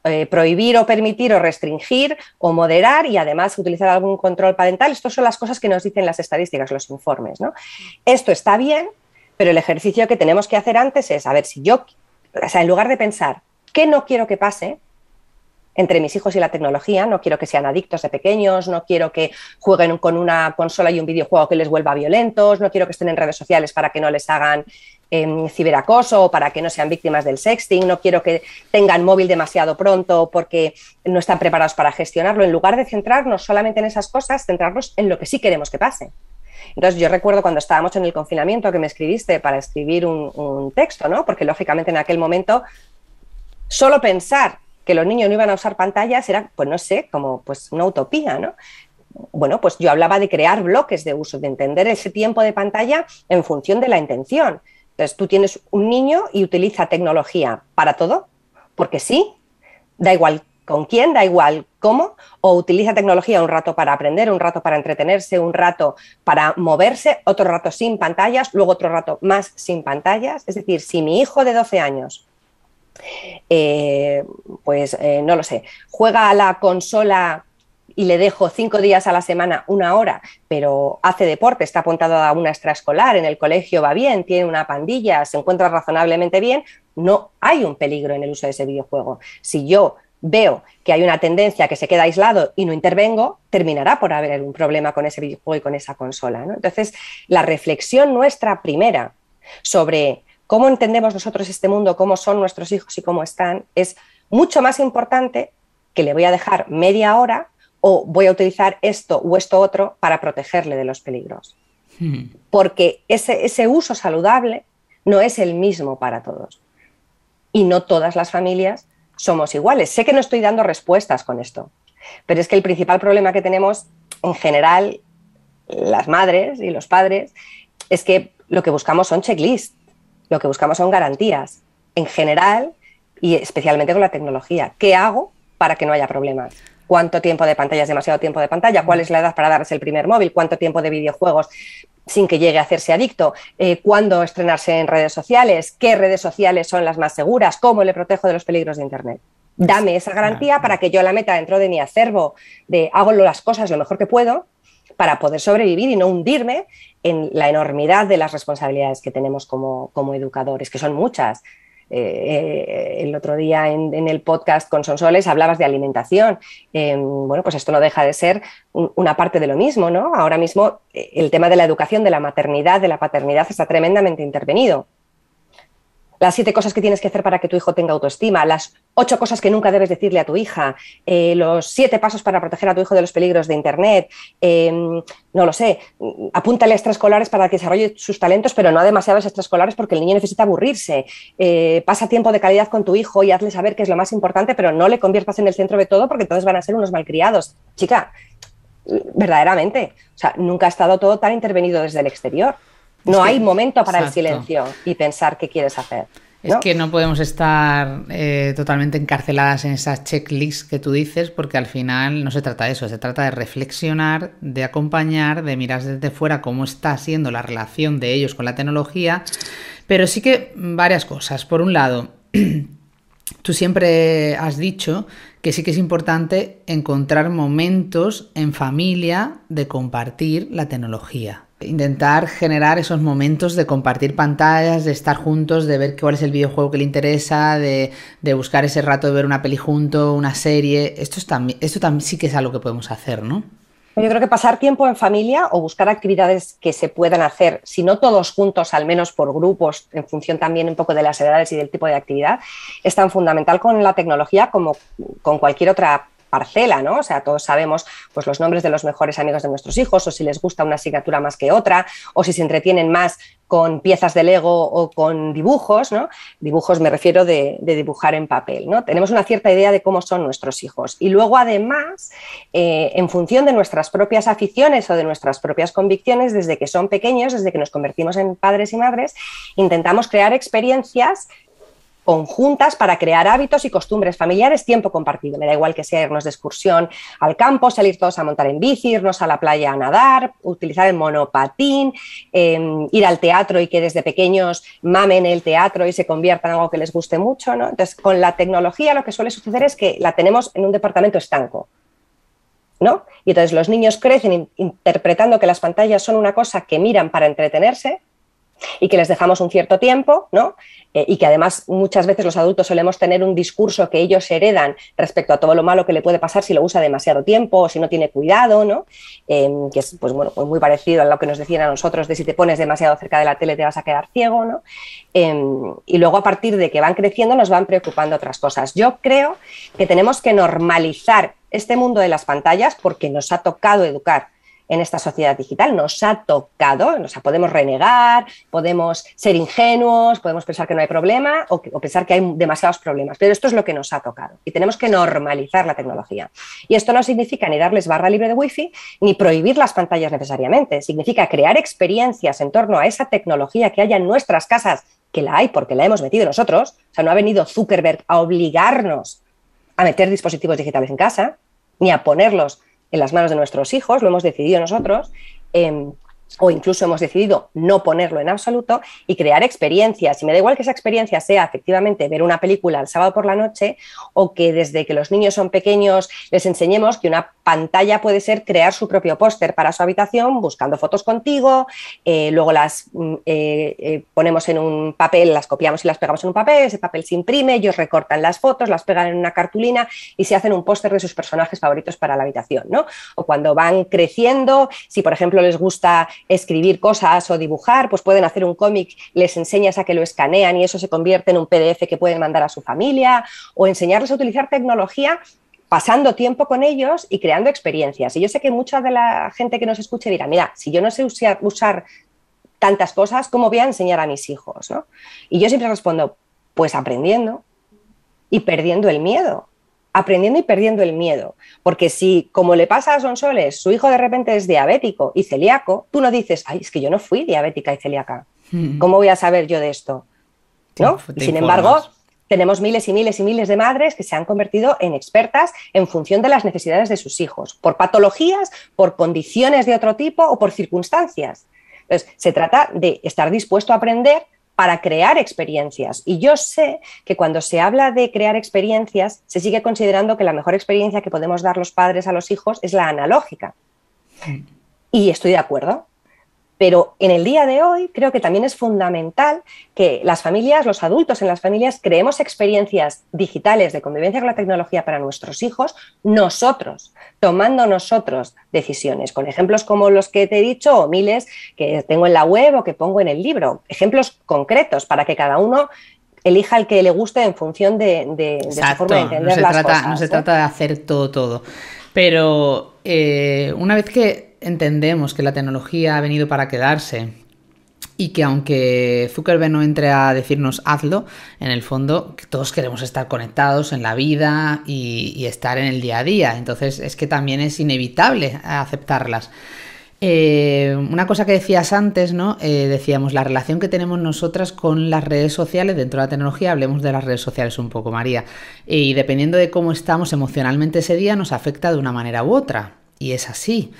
eh, prohibir o permitir o restringir o moderar y además utilizar algún control parental. Estas son las cosas que nos dicen las estadísticas, los informes. Esto está bien, pero el ejercicio que tenemos que hacer antes es, a ver, si yo, o sea, en lugar de pensar, ¿qué no quiero que pase? entre mis hijos y la tecnología. No quiero que sean adictos de pequeños, no quiero que jueguen con una consola y un videojuego que les vuelva violentos, no quiero que estén en redes sociales para que no les hagan em, ciberacoso o para que no sean víctimas del sexting, no quiero que tengan móvil demasiado pronto porque no están preparados para gestionarlo. En lugar de centrarnos solamente en esas cosas, centrarnos en lo que sí queremos que pase. Entonces, yo recuerdo cuando estábamos en el confinamiento que me escribiste para escribir un, un texto, ¿no? Porque lógicamente en aquel momento solo pensar que los niños no iban a usar pantallas era, pues no sé, como pues una utopía, ¿no? Bueno, pues yo hablaba de crear bloques de uso, de entender ese tiempo de pantalla en función de la intención. Entonces, tú tienes un niño y utiliza tecnología para todo, porque sí, da igual con quién, da igual cómo, o utiliza tecnología un rato para aprender, un rato para entretenerse, un rato para moverse, otro rato sin pantallas, luego otro rato más sin pantallas. Es decir, si mi hijo de 12 años eh, pues eh, no lo sé, juega a la consola y le dejo cinco días a la semana una hora, pero hace deporte, está apuntado a una extraescolar, en el colegio va bien, tiene una pandilla, se encuentra razonablemente bien, no hay un peligro en el uso de ese videojuego. Si yo veo que hay una tendencia que se queda aislado y no intervengo, terminará por haber un problema con ese videojuego y con esa consola. Entonces, la reflexión nuestra primera sobre cómo entendemos nosotros este mundo, cómo son nuestros hijos y cómo están, es mucho más importante que le voy a dejar media hora o voy a utilizar esto o esto otro para protegerle de los peligros. Hmm. Porque ese uso saludable no es el mismo para todos. Y no todas las familias somos iguales. Sé que no estoy dando respuestas con esto, pero es que el principal problema que tenemos en general las madres y los padres es que lo que buscamos son checklists lo que buscamos son garantías en general y especialmente con la tecnología. ¿Qué hago para que no haya problemas? ¿Cuánto tiempo de pantalla es demasiado tiempo de pantalla? ¿Cuál es la edad para darse el primer móvil? ¿Cuánto tiempo de videojuegos sin que llegue a hacerse adicto? Eh, ¿Cuándo estrenarse en redes sociales? ¿Qué redes sociales son las más seguras? ¿Cómo le protejo de los peligros de Internet? Dame esa garantía para que yo la meta dentro de mi acervo de hago las cosas lo mejor que puedo para poder sobrevivir y no hundirme en la enormidad de las responsabilidades que tenemos como, educadores, que son muchas. Eh, eh, el otro día en, el podcast con Sonsoles hablabas de alimentación. Em, bueno, pues esto no deja de ser una parte de lo mismo, ¿no? Ahora mismo eh, el tema de la educación, de la maternidad, de la paternidad está tremendamente intervenido las siete cosas que tienes que hacer para que tu hijo tenga autoestima, las ocho cosas que nunca debes decirle a tu hija, eh, los siete pasos para proteger a tu hijo de los peligros de Internet, em, no lo sé, apúntale extraescolares para que desarrolle sus talentos, pero no a demasiados extraescolares porque el niño necesita aburrirse. Eh, pasa tiempo de calidad con tu hijo y hazle saber que es lo más importante, pero no le conviertas en el centro de todo porque entonces van a ser unos malcriados. Chica, verdaderamente, o sea, nunca ha estado todo tan intervenido desde el exterior. No hay momento para el silencio y pensar qué quieres hacer. Es que no podemos estar eh, totalmente encarceladas en esas checklists que tú dices, porque al final no se trata de eso, se trata de reflexionar, de acompañar, de mirar desde fuera cómo está siendo la relación de ellos con la tecnología, pero sí que varias cosas. Por un lado, tú siempre has dicho que sí que es importante encontrar momentos en familia de compartir la tecnología intentar generar esos momentos de compartir pantallas, de estar juntos, de ver cuál es el videojuego que le interesa, de, buscar ese rato de ver una peli junto, una serie. Esto, es también, esto también sí que es algo que podemos hacer, ¿no? Yo creo que pasar tiempo en familia o buscar actividades que se puedan hacer, si no todos juntos, al menos por grupos, en función también un poco de las edades y del tipo de actividad, es tan fundamental con la tecnología como con cualquier otra parcela, ¿no? O sea, todos sabemos pues, los nombres de los mejores amigos de nuestros hijos, o si les gusta una asignatura más que otra, o si se entretienen más con piezas de Lego o con dibujos, ¿no? Dibujos me refiero de, dibujar en papel, ¿no? Tenemos una cierta idea de cómo son nuestros hijos. Y luego, además, eh, en función de nuestras propias aficiones o de nuestras propias convicciones, desde que son pequeños, desde que nos convertimos en padres y madres, intentamos crear experiencias conjuntas para crear hábitos y costumbres familiares, tiempo compartido. Me da igual que sea irnos de excursión al campo, salir todos a montar en bici, irnos a la playa a nadar, utilizar el monopatín, em, ir al teatro y que desde pequeños mamen el teatro y se convierta en algo que les guste mucho. Entonces, con la tecnología lo que suele suceder es que la tenemos en un departamento estanco. ¿No? Y entonces los niños crecen interpretando que las pantallas son una cosa que miran para entretenerse, y que les dejamos un cierto tiempo, ¿no? Eh, y que además muchas veces los adultos solemos tener un discurso que ellos heredan respecto a todo lo malo que le puede pasar si lo usa demasiado tiempo o si no tiene cuidado, ¿no? Em, que es pues bueno, pues muy parecido a lo que nos decían a nosotros de si te pones demasiado cerca de la tele te vas a quedar ciego, ¿no? Em, y luego a partir de que van creciendo nos van preocupando otras cosas. Yo creo que tenemos que normalizar este mundo de las pantallas porque nos ha tocado educar en esta sociedad digital. Nos ha tocado, o sea, podemos renegar, podemos ser ingenuos, podemos pensar que no hay problema o, pensar que hay demasiados problemas, pero esto es lo que nos ha tocado y tenemos que normalizar la tecnología. Y esto no significa ni darles barra libre de wifi ni prohibir las pantallas necesariamente, significa crear experiencias en torno a esa tecnología que haya en nuestras casas, que la hay porque la hemos metido nosotros, o sea, no ha venido Zuckerberg a obligarnos a meter dispositivos digitales en casa, ni a ponerlos en las manos de nuestros hijos, lo hemos decidido nosotros, em, o incluso hemos decidido no ponerlo en absoluto y crear experiencias. Y me da igual que esa experiencia sea efectivamente ver una película el sábado por la noche o que desde que los niños son pequeños les enseñemos que una pantalla puede ser crear su propio póster para su habitación buscando fotos contigo, eh, luego las mm, eh, eh, ponemos en un papel, las copiamos y las pegamos en un papel, ese papel se imprime, ellos recortan las fotos, las pegan en una cartulina y se hacen un póster de sus personajes favoritos para la habitación. ¿no? O cuando van creciendo, si por ejemplo les gusta escribir cosas o dibujar, pues pueden hacer un cómic, les enseñas a que lo escanean y eso se convierte en un PDF que pueden mandar a su familia, o enseñarles a utilizar tecnología pasando tiempo con ellos y creando experiencias. Y yo sé que mucha de la gente que nos escuche dirá, mira, si yo no sé usar, tantas cosas, ¿cómo voy a enseñar a mis hijos? Y yo siempre respondo, pues aprendiendo y perdiendo el miedo aprendiendo y perdiendo el miedo. Porque si, como le pasa a Sonsoles, su hijo de repente es diabético y celíaco, tú no dices, ay, es que yo no fui diabética y celíaca. Mm. ¿Cómo voy a saber yo de esto? ¿No? sin embargo, tenemos miles y miles y miles de madres que se han convertido en expertas en función de las necesidades de sus hijos, por patologías, por condiciones de otro tipo o por circunstancias. Entonces, se trata de estar dispuesto a aprender para crear experiencias. Y yo sé que cuando se habla de crear experiencias, se sigue considerando que la mejor experiencia que podemos dar los padres a los hijos es la analógica. Mm. Y estoy de acuerdo, pero en el día de hoy creo que también es fundamental que las familias, los adultos en las familias, creemos experiencias digitales de convivencia con la tecnología para nuestros hijos, nosotros, tomando nosotros decisiones, con ejemplos como los que te he dicho o miles que tengo en la web o que pongo en el libro, ejemplos concretos para que cada uno elija el que le guste en función de, de, su forma de entender no se las trata, No se trata de hacer todo, todo. Pero eh, una vez que entendemos que la tecnología ha venido para quedarse y que aunque Zuckerberg no entre a decirnos hazlo, en el fondo todos queremos estar conectados en la vida y, estar en el día a día. Entonces es que también es inevitable aceptarlas. Eh, una cosa que decías antes, ¿no? Eh, decíamos la relación que tenemos nosotras con las redes sociales dentro de la tecnología. Hablemos de las redes sociales un poco, María. Eh, y dependiendo de cómo estamos emocionalmente ese día, nos afecta de una manera u otra. Y es así.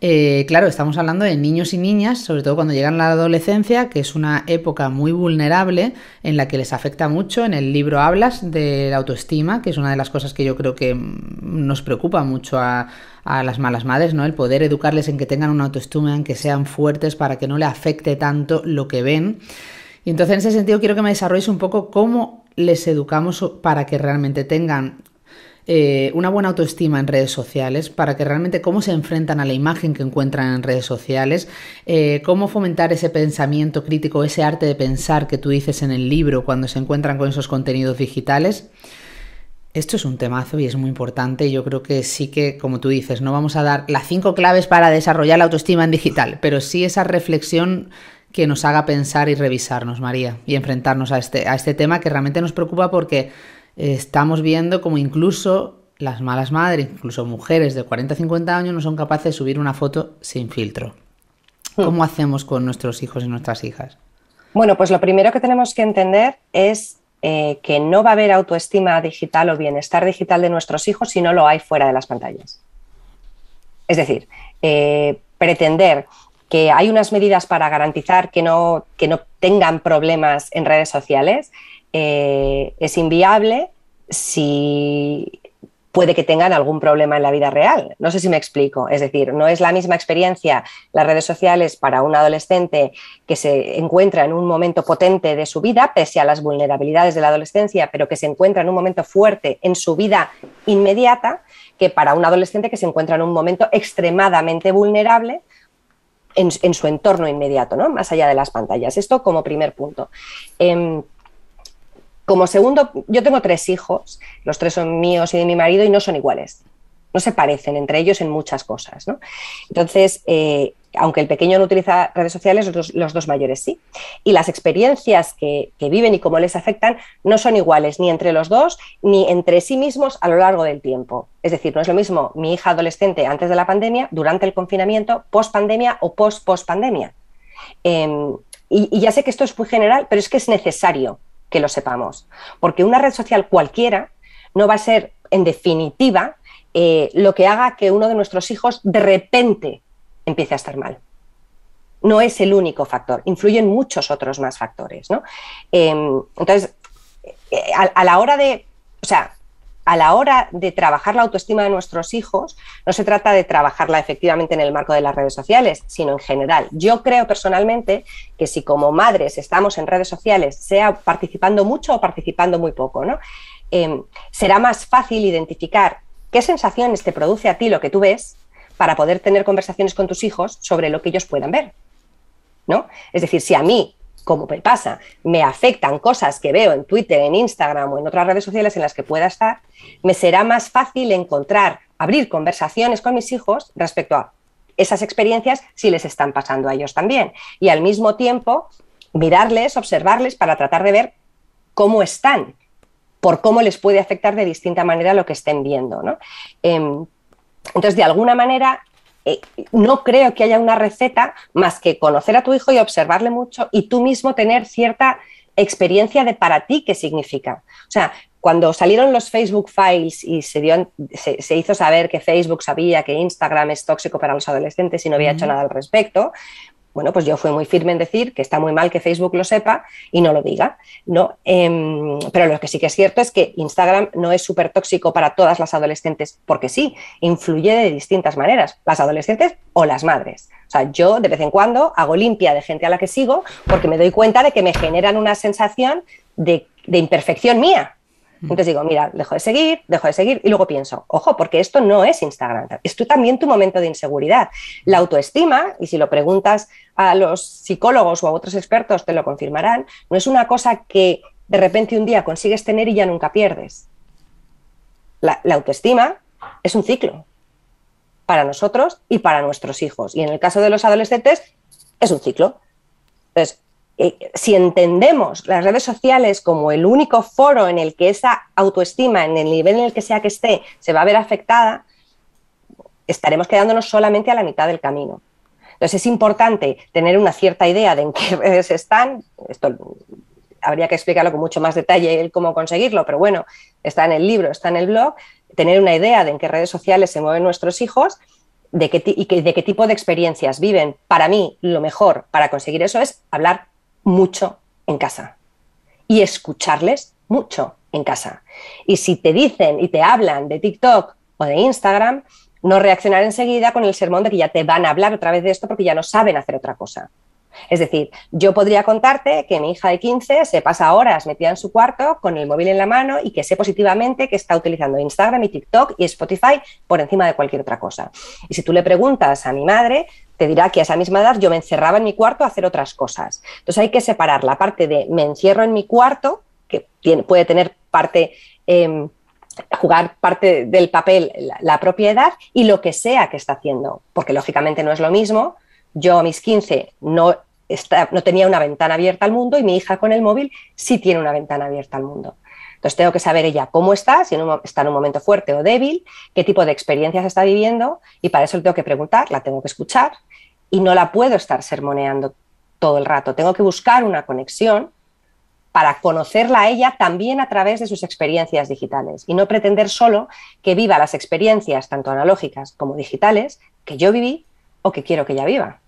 Eh, claro, estamos hablando de niños y niñas, sobre todo cuando llegan a la adolescencia, que es una época muy vulnerable en la que les afecta mucho. En el libro hablas de la autoestima, que es una de las cosas que yo creo que mm, nos preocupa mucho a, las malas madres, ¿no? El poder educarles en que tengan una autoestima, en que sean fuertes para que no le afecte tanto lo que ven. Y entonces en ese sentido quiero que me desarrolles un poco cómo les educamos para que realmente tengan eh, una buena autoestima en redes sociales, para que realmente cómo se enfrentan a la imagen que encuentran en redes sociales, eh, cómo fomentar ese pensamiento crítico, ese arte de pensar que tú dices en el libro cuando se encuentran con esos contenidos digitales. Esto es un temazo y es muy importante. Yo creo que sí que, como tú dices, no vamos a dar las cinco claves para desarrollar la autoestima en digital, pero sí esa reflexión que nos haga pensar y revisarnos, María, y enfrentarnos a este, a este tema que realmente nos preocupa porque estamos viendo como incluso las malas madres, incluso mujeres de 40 o 50 años, no son capaces de subir una foto sin filtro. Hmm. ¿Cómo hacemos con nuestros hijos y nuestras hijas? Bueno, pues lo primero que tenemos que entender es eh, que no va a haber autoestima digital o bienestar digital de nuestros hijos si no lo hay fuera de las pantallas. Es decir, eh, pretender que hay unas medidas para garantizar que no, que no tengan problemas en redes sociales eh, es inviable si puede que tengan algún problema en la vida real. No sé si me explico. Es decir, no es la misma experiencia las redes sociales para un adolescente que se encuentra en un momento potente de su vida, pese a las vulnerabilidades de la adolescencia, pero que se encuentra en un momento fuerte en su vida inmediata, que para un adolescente que se encuentra en un momento extremadamente vulnerable en, su entorno inmediato, ¿no? más allá de las pantallas. Esto como primer punto. Em, como segundo, yo tengo tres hijos, los tres son míos y de mi marido y no son iguales. No se parecen entre ellos en muchas cosas. Entonces, eh, aunque el pequeño no utiliza redes sociales, los dos, mayores sí. Y las experiencias que, viven y cómo les afectan no son iguales ni entre los dos ni entre sí mismos a lo largo del tiempo. Es decir, no es lo mismo mi hija adolescente antes de la pandemia, durante el confinamiento, post pandemia o post post pandemia. Em, y, y, ya sé que esto es muy general, pero es que es necesario que lo sepamos. Porque una red social cualquiera no va a ser, en definitiva, eh, lo que haga que uno de nuestros hijos de repente empiece a estar mal. No es el único factor, influyen muchos otros más factores. ¿no? Em, entonces, eh, a, la hora de, o sea, a la hora de trabajar la autoestima de nuestros hijos, no se trata de trabajarla efectivamente en el marco de las redes sociales, sino en general. Yo creo personalmente que si como madres estamos en redes sociales, sea participando mucho o participando muy poco, ¿no? Em, será más fácil identificar qué sensaciones te produce a ti lo que tú ves para poder tener conversaciones con tus hijos sobre lo que ellos puedan ver. ¿no? Es decir, si a mí como me pasa, me afectan cosas que veo en Twitter, en Instagram o en otras redes sociales en las que pueda estar, me será más fácil encontrar, abrir conversaciones con mis hijos respecto a esas experiencias si les están pasando a ellos también. Y al mismo tiempo, mirarles, observarles para tratar de ver cómo están, por cómo les puede afectar de distinta manera lo que estén viendo. ¿no? Em, entonces, de alguna manera, eh, no creo que haya una receta más que conocer a tu hijo y observarle mucho y tú mismo tener cierta experiencia de para ti qué significa. O sea, cuando salieron los Facebook Files y se, dio, se, hizo saber que Facebook sabía que Instagram es tóxico para los adolescentes y no había hecho nada al respecto, bueno, pues yo fui muy firme en decir que está muy mal que Facebook lo sepa y no lo diga, ¿no? Em, pero lo que sí que es cierto es que Instagram no es súper tóxico para todas las adolescentes, porque sí, influye de distintas maneras, las adolescentes o las madres. O sea, yo de vez en cuando hago limpia de gente a la que sigo porque me doy cuenta de que me generan una sensación de imperfección mía, Mm. Entonces digo, mira, dejo de seguir, dejo de seguir y luego pienso, ojo, porque esto no es Instagram, es tú también tu momento de inseguridad. La autoestima, y si lo preguntas a los psicólogos o a otros expertos, te lo confirmarán, no es una cosa que de repente un día consigues tener y ya nunca pierdes. La, autoestima es un ciclo para nosotros y para nuestros hijos. Y en el caso de los adolescentes, es un ciclo. Eh, si entendemos las redes sociales como el único foro en el que esa autoestima, en el nivel en el que sea que esté, se va a ver afectada, estaremos quedándonos solamente a la mitad del camino. Entonces es importante tener una cierta idea de en qué redes están. Esto habría que explicarlo con mucho más detalle cómo conseguirlo, pero bueno, está en el libro, está en el blog. Tener una idea de en qué redes sociales se mueven nuestros hijos de qué, y de qué tipo de experiencias viven. Para mí, lo mejor para conseguir eso es hablar mucho en casa y escucharles mucho en casa. Y si te dicen y te hablan de TikTok o de Instagram, no reaccionar enseguida con el sermón de que ya te van a hablar otra vez de esto porque ya no saben hacer otra cosa. Es decir, yo podría contarte que mi hija de 15 se pasa horas metida en su cuarto con el móvil en la mano y que sé positivamente que está utilizando Instagram y TikTok y Spotify por encima de cualquier otra cosa. Y si tú le preguntas a mi madre, te dirá que a esa misma edad yo me encerraba en mi cuarto a hacer otras cosas. Entonces hay que separar la parte de me encierro en mi cuarto, que puede tener parte... Em, jugar parte del papel la, propiedad y lo que sea que está haciendo, porque lógicamente no es lo mismo. Yo a mis 15 no, no tenía una ventana abierta al mundo y mi hija con el móvil sí tiene una ventana abierta al mundo. Entonces tengo que saber ella cómo está, si está en un momento fuerte o débil, qué tipo de experiencias está viviendo y para eso le tengo que preguntar, la tengo que escuchar y no la puedo estar sermoneando todo el rato. Tengo que buscar una conexión para conocerla a ella también a través de sus experiencias digitales y no pretender solo que viva las experiencias tanto analógicas como digitales que yo viví o que quiero que ella viva.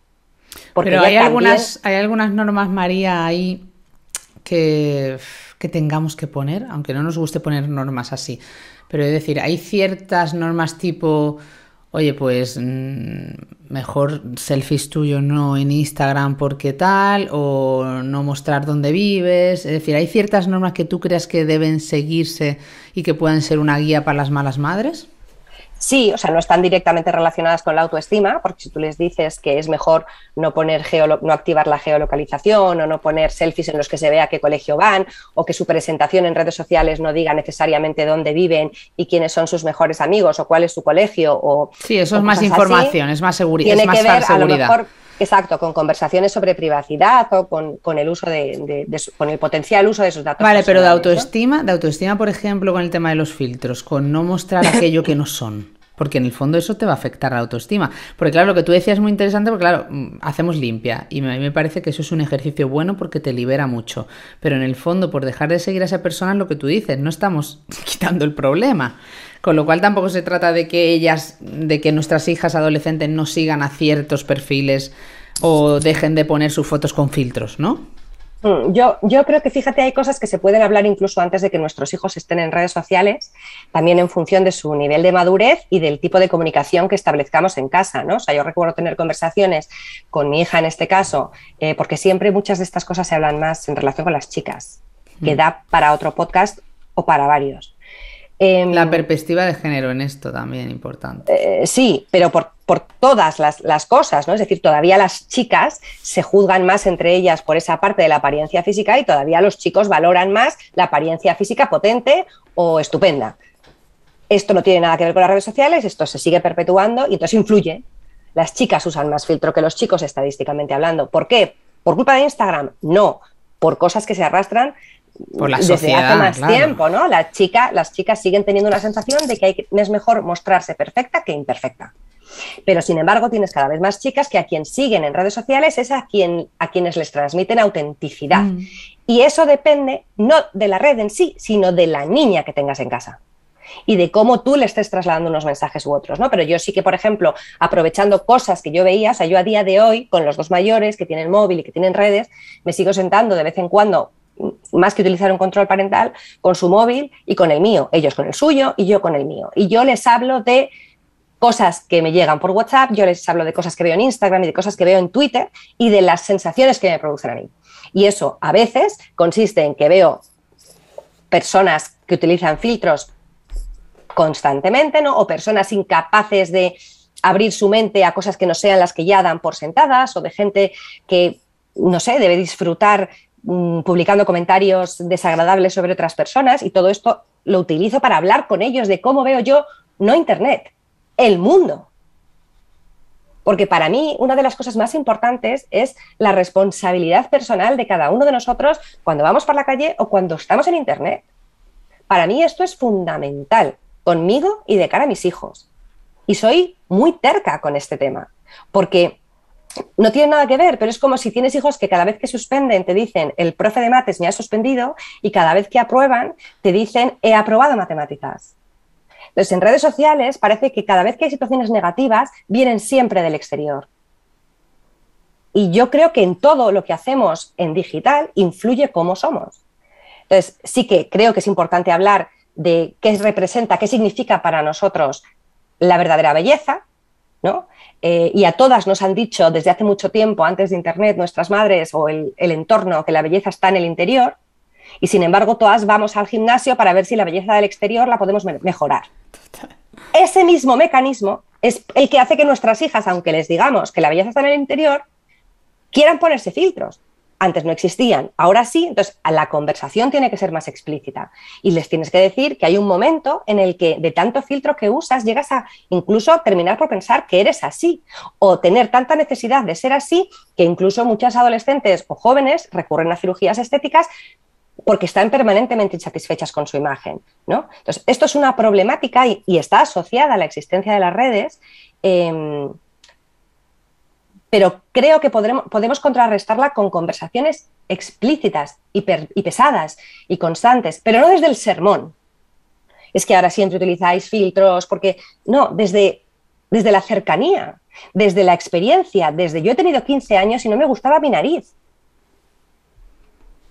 Pero hay, algunas, hay algunas normas, María, ahí que que tengamos que poner, aunque no nos guste poner normas así. Pero es decir, hay ciertas normas tipo, oye, pues mm, mejor selfies tuyo no en Instagram porque tal, o no mostrar dónde vives. Es decir, hay ciertas normas que tú creas que deben seguirse y que pueden ser una guía para las malas madres. Sí, o sea, no están directamente relacionadas con la autoestima, porque si tú les dices que es mejor no poner no activar la geolocalización o no poner selfies en los que se vea qué colegio van o que su presentación en redes sociales no diga necesariamente dónde viven y quiénes son sus mejores amigos o cuál es su colegio o Sí, eso es más información, es más seguridad, tiene es más que ver, a lo mejor Exacto, con conversaciones sobre privacidad o con, el uso de, con el potencial uso de esos datos. Vale, pero de autoestima, de autoestima, por ejemplo, con el tema de los filtros, con no mostrar aquello que no son. Porque en el fondo eso te va a afectar la autoestima. Porque claro, lo que tú decías es muy interesante, porque claro, mm, hacemos limpia. Y a mí me parece que eso es un ejercicio bueno porque te libera mucho. Pero en el fondo, por dejar de seguir a esa persona, lo que tú dices, no estamos quitando el problema. Con lo cual tampoco se trata de que ellas, de que nuestras hijas adolescentes no sigan a ciertos perfiles o dejen de poner sus fotos con filtros, ¿no? Mm, yo, yo creo que fíjate, hay cosas que se pueden hablar incluso antes de que nuestros hijos estén en redes sociales, también en función de su nivel de madurez y del tipo de comunicación que establezcamos en casa, ¿no? O sea, yo recuerdo tener conversaciones con mi hija en este caso, eh, porque siempre muchas de estas cosas se hablan más en relación con las chicas, que mm. da para otro podcast o para varios. Em, la perspectiva de género en esto también importante. Eh, eh, sí, pero por, todas las, las, cosas, ¿no? Es decir, todavía las chicas se juzgan más entre ellas por esa parte de la apariencia física y todavía los chicos valoran más la apariencia física potente o estupenda. Esto no tiene nada que ver con las redes sociales, esto se sigue perpetuando y entonces influye. Las chicas usan más filtro que los chicos estadísticamente hablando. ¿Por qué? ¿Por culpa de Instagram? No, por cosas que se arrastran desde hace más tiempo, ¿no? las chicas siguen teniendo una sensación de que es mejor mostrarse perfecta que imperfecta. Pero sin embargo, tienes cada vez más chicas que a quien siguen en redes sociales es a, quien, a quienes les transmiten autenticidad. Mm. Y eso depende no de la red en sí, sino de la niña que tengas en casa y de cómo tú le estés trasladando unos mensajes u otros, ¿no? Pero yo sí que, por ejemplo, aprovechando cosas que yo veía, o sea, yo a día de hoy, con los dos mayores que tienen móvil y que tienen redes, me sigo sentando de vez en cuando más que utilizar un control parental, con su móvil y con el mío, ellos con el suyo y yo con el mío. Y yo les hablo de cosas que me llegan por WhatsApp, yo les hablo de cosas que veo en Instagram y de cosas que veo en Twitter y de las sensaciones que me producen a mí. Y eso a veces consiste en que veo personas que utilizan filtros constantemente, ¿no? O personas incapaces de abrir su mente a cosas que no sean las que ya dan por sentadas, o de gente que, no sé, debe disfrutar Mm, publicando comentarios desagradables sobre otras personas y todo esto lo utilizo para hablar con ellos de cómo veo yo, no Internet, el mundo. Porque para mí una de las cosas más importantes es la responsabilidad personal de cada uno de nosotros cuando vamos por la calle o cuando estamos en Internet. Para mí esto es fundamental conmigo y de cara a mis hijos. Y soy muy terca con este tema, porque no tiene nada que ver, pero es como si tienes hijos que cada vez que suspenden te dicen, el profe de mates me ha suspendido, y cada vez que aprueban te dicen, he aprobado matemáticas. Entonces, en redes sociales parece que cada vez que hay situaciones negativas, vienen siempre del exterior. Y yo creo que en todo lo que hacemos en digital influye cómo somos. Entonces, sí que creo que es importante hablar de qué representa, qué significa para nosotros la verdadera belleza, ¿no? Eh, y a todas nos han dicho desde hace mucho tiempo, antes de Internet, nuestras madres o el, entorno, que la belleza está en el interior, y sin embargo todas vamos al gimnasio para ver si la belleza del exterior la podemos mejorar. Ese mismo mecanismo es el que hace que nuestras hijas, aunque les digamos que la belleza está en el interior, quieran ponerse filtros, antes no existían, ahora sí, entonces la conversación tiene que ser más explícita y les tienes que decir que hay un momento en el que de tanto filtro que usas llegas a incluso terminar por pensar que eres así o tener tanta necesidad de ser así que incluso muchas adolescentes o jóvenes recurren a cirugías estéticas porque están permanentemente insatisfechas con su imagen. Entonces, esto es una problemática y, está asociada a la existencia de las redes. Em, pero creo que podremos, podemos contrarrestarla con conversaciones explícitas y, pesadas y constantes, pero no desde el sermón. Es que ahora siempre utilizáis filtros, porque no, desde, desde la cercanía, desde la experiencia, desde yo he tenido 15 años y no me gustaba mi nariz.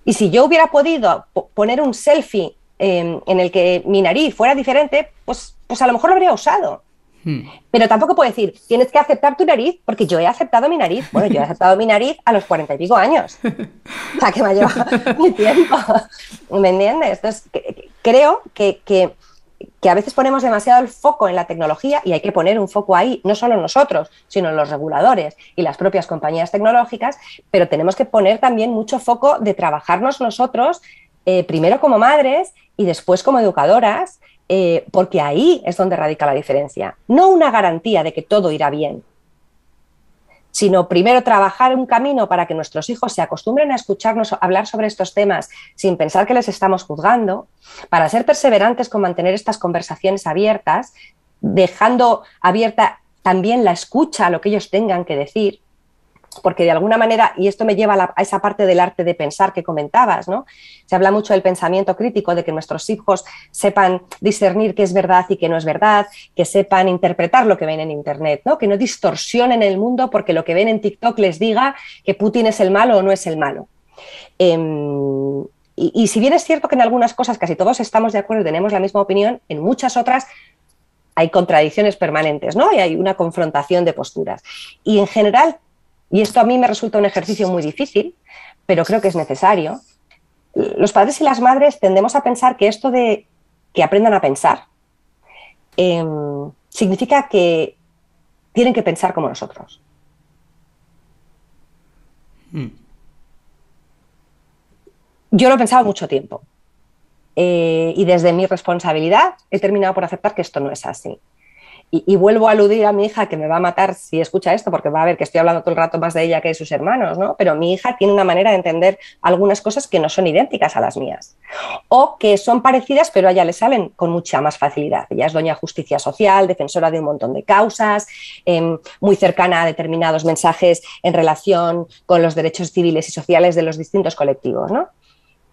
Y si yo hubiera podido poner un selfie eh, en el que mi nariz fuera diferente, pues, pues a lo mejor lo habría usado. Hmm. Pero tampoco puedo decir, tienes que aceptar tu nariz, porque yo he aceptado mi nariz. Bueno, yo he aceptado mi nariz a los cuarenta y pico años. O sea, que me ha mi tiempo. ¿Me entiendes? Entonces, creo que, a veces ponemos demasiado el foco en la tecnología y hay que poner un foco ahí, no solo nosotros, sino los reguladores y las propias compañías tecnológicas, pero tenemos que poner también mucho foco de trabajarnos nosotros, eh, primero como madres y después como educadoras eh, porque ahí es donde radica la diferencia. No una garantía de que todo irá bien, sino primero trabajar un camino para que nuestros hijos se acostumbren a escucharnos hablar sobre estos temas sin pensar que les estamos juzgando, para ser perseverantes con mantener estas conversaciones abiertas, dejando abierta también la escucha a lo que ellos tengan que decir, porque de alguna manera, y esto me lleva a, esa parte del arte de pensar que comentabas, ¿no? Se habla mucho del pensamiento crítico, de que nuestros hijos sepan discernir qué es verdad y qué no es verdad, que sepan interpretar lo que ven en Internet, ¿no? Que no distorsionen el mundo porque lo que ven en TikTok les diga que Putin es el malo o no es el malo. Em, y, y si bien es cierto que en algunas cosas casi todos estamos de acuerdo y tenemos la misma opinión, en muchas otras hay contradicciones permanentes, ¿no? Y hay una confrontación de posturas. Y en general y esto a mí me resulta un ejercicio muy difícil, pero creo que es necesario. Los padres y las madres tendemos a pensar que esto de que aprendan a pensar em, significa que tienen que pensar como nosotros. Hmm. Yo lo he pensado mucho tiempo. Eh, y desde mi responsabilidad he terminado por aceptar que esto no es así. Y, vuelvo a aludir a mi hija que me va a matar si escucha esto, porque va a ver que estoy hablando todo el rato más de ella que de sus hermanos, ¿no? Pero mi hija tiene una manera de entender algunas cosas que no son idénticas a las mías, o que son parecidas, pero a ella le salen con mucha más facilidad. Ella es doña justicia social, defensora de un montón de causas, em, muy cercana a determinados mensajes en relación con los derechos civiles y sociales de los distintos colectivos, ¿no?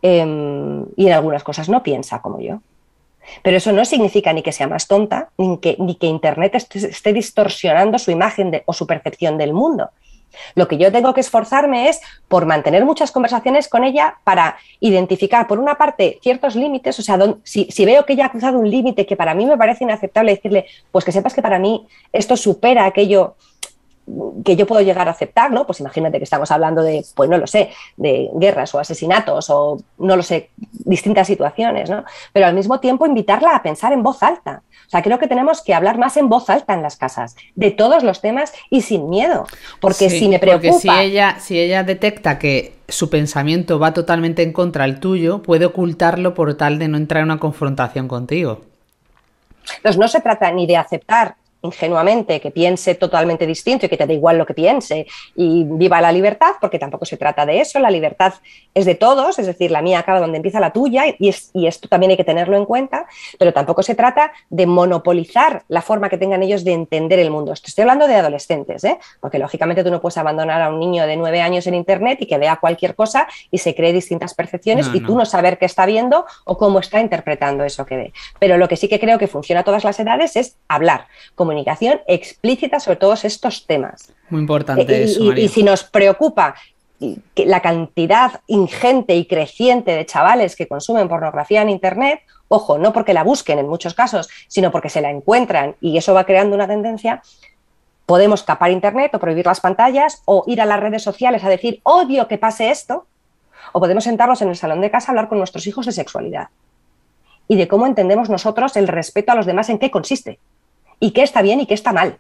Em, y en algunas cosas no piensa como yo. Pero eso no significa ni que sea más tonta, ni que, ni que Internet esté, distorsionando su imagen o su percepción del mundo. Lo que yo tengo que esforzarme es por mantener muchas conversaciones con ella para identificar, por una parte, ciertos límites, o sea, si, si, veo que ella ha cruzado un límite que para mí me parece inaceptable, decirle, pues que sepas que para mí esto supera aquello que yo puedo llegar a aceptar, ¿no? Pues imagínate que estamos hablando de, pues no lo sé, de guerras o asesinatos o no lo sé, distintas situaciones, ¿no? Pero al mismo tiempo invitarla a pensar en voz alta. O sea, creo que tenemos que hablar más en voz alta en las casas, de todos los temas y sin miedo, porque si me preocupa... si ella, si ella detecta que su pensamiento va totalmente en contra del tuyo, puede ocultarlo por tal de no entrar en una confrontación contigo. Entonces, pues no se trata ni de aceptar ingenuamente, que piense totalmente distinto y que te da igual lo que piense y viva la libertad, porque tampoco se trata de eso, la libertad es de todos, es decir, la mía acaba donde empieza la tuya y, esto también hay que tenerlo en cuenta, pero tampoco se trata de monopolizar la forma que tengan ellos de entender el mundo. estoy hablando de adolescentes, ¿eh? porque lógicamente tú no puedes abandonar a un niño de nueve años en Internet y que vea cualquier cosa y se cree distintas percepciones y tú no. saber qué está viendo o cómo está interpretando eso que ve. Pero lo que sí que creo que funciona a todas las edades es hablar comunicación explícita sobre todos estos temas. Muy importante eh, y, eso. Y, si nos preocupa la cantidad ingente y creciente de chavales que consumen pornografía en Internet, ojo, no porque la busquen en muchos casos, sino porque se la encuentran y eso va creando una tendencia, podemos tapar Internet o prohibir las pantallas o ir a las redes sociales a decir, odio que pase esto, o podemos sentarnos en el salón de casa a hablar con nuestros hijos de sexualidad y de cómo entendemos nosotros el respeto a los demás, en qué consiste y qué está bien y qué está mal.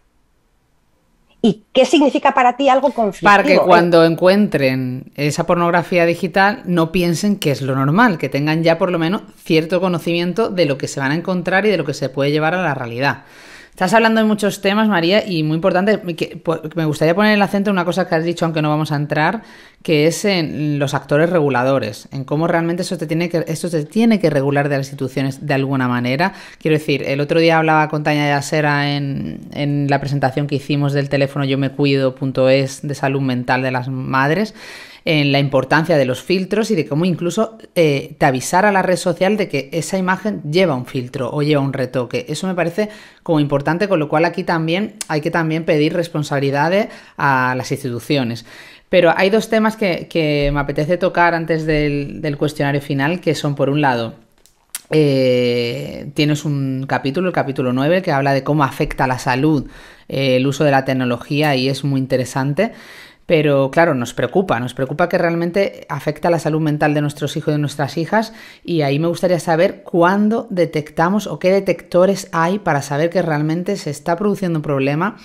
¿Y qué significa para ti algo conflictivo? Para que eh, cuando encuentren esa pornografía digital no piensen que es lo normal, que tengan ya por lo menos cierto conocimiento de lo que se van a encontrar y de lo que se puede llevar a la realidad. Estás hablando de muchos temas, María, y muy importante, pues, que me gustaría poner el acento en una cosa que has dicho, aunque no vamos a entrar, que es en los actores reguladores, en cómo realmente eso tiene que, esto se tiene que regular de las instituciones de alguna manera. Quiero decir, el otro día hablaba con Tania Yasera en, en la presentación que hicimos del teléfono yo me cuido.es de salud mental de las madres en la importancia de los filtros y de cómo incluso eh, te avisar a la red social de que esa imagen lleva un filtro o lleva un retoque. Eso me parece como importante, con lo cual aquí también hay que también pedir responsabilidades a las instituciones. Pero hay dos temas que, que me apetece tocar antes del, del cuestionario final, que son, por un lado, eh, tienes un capítulo, el capítulo 9, que habla de cómo afecta a la salud eh, el uso de la tecnología y es muy interesante. Pero claro, nos preocupa, nos preocupa que realmente afecta a la salud mental de nuestros hijos y de nuestras hijas y ahí me gustaría saber cuándo detectamos o qué detectores hay para saber que realmente se está produciendo un problema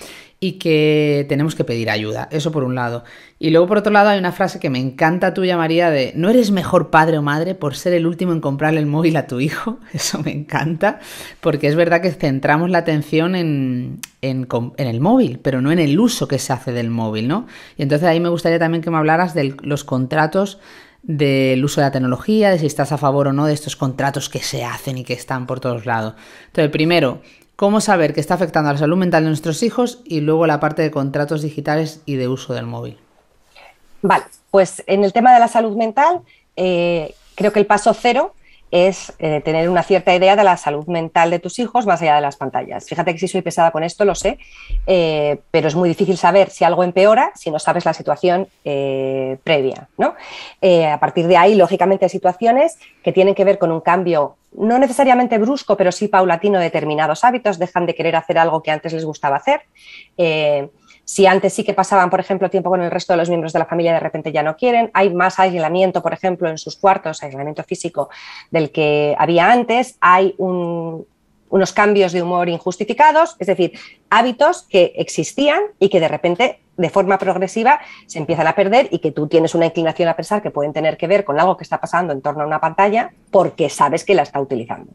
y que tenemos que pedir ayuda. Eso por un lado. Y luego por otro lado hay una frase que me encanta tuya, María, de no eres mejor padre o madre por ser el último en comprarle el móvil a tu hijo. Eso me encanta, porque es verdad que centramos la atención en, el móvil, pero no en el uso que se hace del móvil, ¿no? Y entonces ahí me gustaría también que me hablaras de los contratos del uso de la tecnología, de si estás a favor o no de estos contratos que se hacen y que están por todos lados. Entonces, primero, cómo saber que está afectando a la salud mental de nuestros hijos y luego la parte de contratos digitales y de uso del móvil. Vale, pues en el tema de la salud mental, eh, creo que el paso cero es eh, tener una cierta idea de la salud mental de tus hijos más allá de las pantallas. Fíjate que si soy pesada con esto, lo sé, eh, pero es muy difícil saber si algo empeora si no sabes la situación previa. a partir de ahí, lógicamente, hay situaciones que tienen que ver con un cambio no necesariamente brusco, pero sí paulatino determinados hábitos, dejan de querer hacer algo que antes les gustaba hacer. Eh, si antes sí que pasaban, por ejemplo, tiempo con el resto de los miembros de la familia, de repente ya no quieren. Hay más aislamiento, por ejemplo, en sus cuartos, aislamiento físico del que había antes. Hay unos cambios de humor injustificados, es decir, hábitos que existían y que de repente de forma progresiva se empiezan a perder y que tú tienes una inclinación a pensar que pueden tener que ver con algo que está pasando en torno a una pantalla porque sabes que la está utilizando.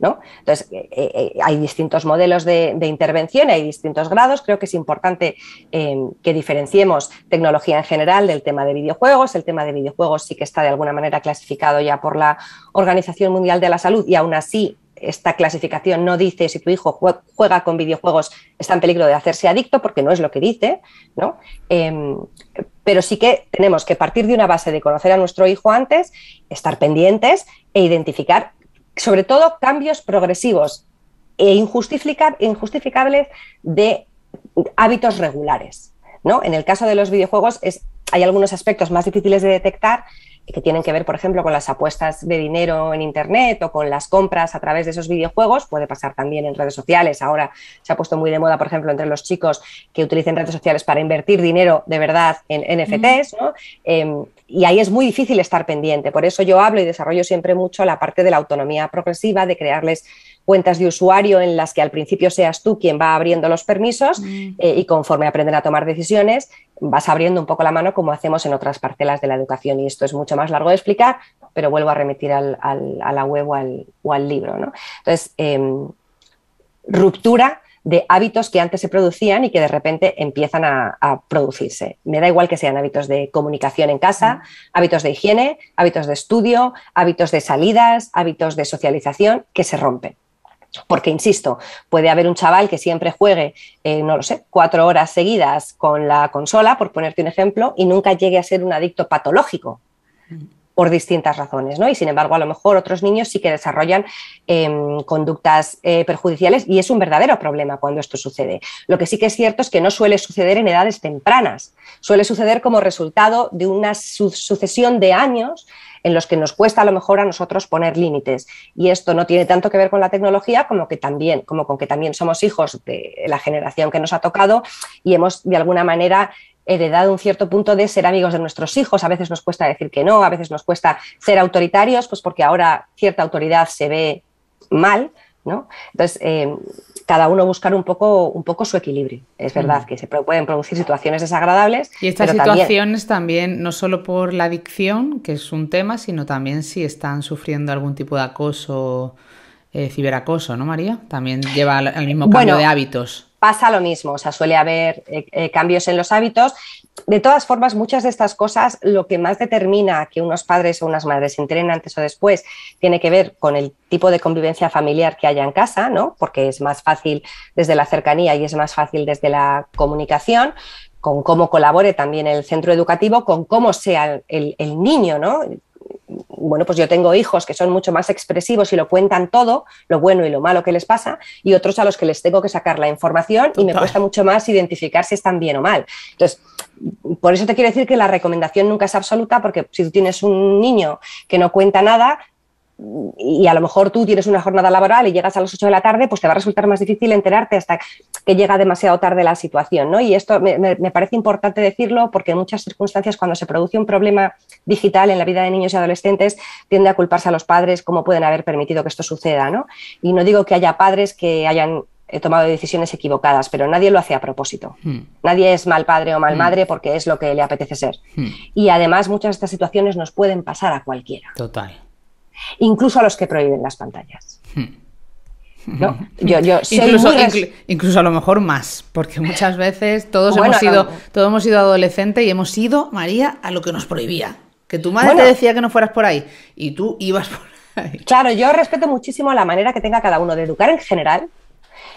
¿no? Entonces, eh, eh, eh, hay distintos modelos de, intervención, hay distintos grados. Creo que es importante em, que diferenciemos tecnología en general del tema de videojuegos. El tema de videojuegos sí que está de alguna manera clasificado ya por la Organización Mundial de la Salud y aún así esta clasificación no dice si tu hijo juega con videojuegos está en peligro de hacerse adicto, porque no es lo que dice, em, pero sí que tenemos que partir de una base de conocer a nuestro hijo antes, estar pendientes e identificar, sobre todo, cambios progresivos e injustificables de hábitos regulares. En el caso de los videojuegos hay algunos aspectos más difíciles de detectar que tienen que ver, por ejemplo, con las apuestas de dinero en Internet o con las compras a través de esos videojuegos. Puede pasar también en redes sociales. Ahora se ha puesto muy de moda, por ejemplo, entre los chicos que utilicen redes sociales para invertir dinero de verdad en NFTs. Em, y ahí es muy difícil estar pendiente. Por eso yo hablo y desarrollo siempre mucho la parte de la autonomía progresiva, de crearles cuentas de usuario en las que al principio seas tú quien va abriendo los permisos mm. eh, y conforme aprenden a tomar decisiones, vas abriendo un poco la mano como hacemos en otras parcelas de la educación. Y esto es mucho más largo de explicar, pero vuelvo a remitir a la web o al, libro. Entonces, em, ruptura de hábitos que antes se producían y que de repente empiezan a, producirse. Me da igual que sean hábitos de comunicación en casa, mm. hábitos de higiene, hábitos de estudio, hábitos de salidas, hábitos de socialización que se rompen. Porque, insisto, puede haber un chaval que siempre juegue, eh, no lo sé, cuatro horas seguidas con la consola, por ponerte un ejemplo, y nunca llegue a ser un adicto patológico por distintas razones, ¿no? Y sin embargo, a lo mejor otros niños sí que desarrollan em, conductas eh, perjudiciales y es un verdadero problema cuando esto sucede. Lo que sí que es cierto es que no suele suceder en edades tempranas, suele suceder como resultado de una sucesión de años en los que nos cuesta a lo mejor a nosotros poner límites. Y esto no tiene tanto que ver con la tecnología como, que también, como con que también somos hijos de la generación que nos ha tocado y hemos de alguna manera heredado un cierto punto de ser amigos de nuestros hijos. A veces nos cuesta decir que no, a veces nos cuesta ser autoritarios, pues porque ahora cierta autoridad se ve mal entonces, em, cada uno buscar un poco, un poco su equilibrio. Es verdad mm. que se pueden producir situaciones desagradables. Y estas situaciones también... no solo por la adicción, que es un tema, sino también si están sufriendo algún tipo de acoso, eh, ciberacoso, ¿no, María? También lleva al mismo cambio de hábitos pasa lo mismo, o sea, suele haber eh, eh, cambios en los hábitos. De todas formas, muchas de estas cosas, lo que más determina que unos padres o unas madres entren antes o después, tiene que ver con el tipo de convivencia familiar que haya en casa, ¿no? Porque es más fácil desde la cercanía y es más fácil desde la comunicación con cómo colabore también el centro educativo, con cómo sea el niño, ¿no? bueno, pues yo tengo hijos que son mucho más expresivos y lo cuentan todo, lo bueno y lo malo que les pasa, y otros a los que les tengo que sacar la información y me cuesta mucho más identificar si están bien o mal. Entonces, por eso te quiero decir que la recomendación nunca es absoluta, porque si tú tienes un niño que no cuenta nada, y a lo mejor tú tienes una jornada laboral y llegas a las 8 de la tarde, pues te va a resultar más difícil enterarte hasta que llega demasiado tarde la situación. ¿no? Y esto me, parece importante decirlo porque en muchas circunstancias cuando se produce un problema digital en la vida de niños y adolescentes tiende a culparse a los padres cómo pueden haber permitido que esto suceda. ¿no? Y no digo que haya padres que hayan eh, tomado decisiones equivocadas, pero nadie lo hace a propósito. Hmm. Nadie es mal padre o mal hmm. madre porque es lo que le apetece ser. Hmm. Y además muchas de estas situaciones nos pueden pasar a cualquiera. Total incluso a los que prohíben las pantallas. Hmm. ¿No? Hmm. Yo, incluso, incluso a lo mejor más, porque muchas veces todos hemos sido, todos hemos sido adolescentes y hemos ido, María, a lo que nos prohibía. Que tu madre te decía que no fueras por ahí y tú ibas por ahí. Claro, yo respeto muchísimo la manera que tenga cada uno de educar en general,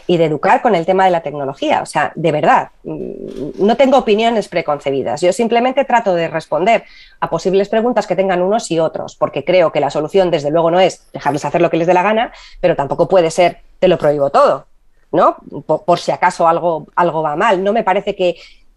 y de educar con el tema de la tecnología. O sea, de verdad, mm, no tengo opiniones preconcebidas. Yo simplemente trato de responder a posibles preguntas que tengan unos y otros, porque creo que la solución, desde luego, no es dejarles hacer lo que les dé la gana, pero tampoco puede ser te lo prohíbo todo, ¿no? Por, si acaso algo, algo va mal. No me parece que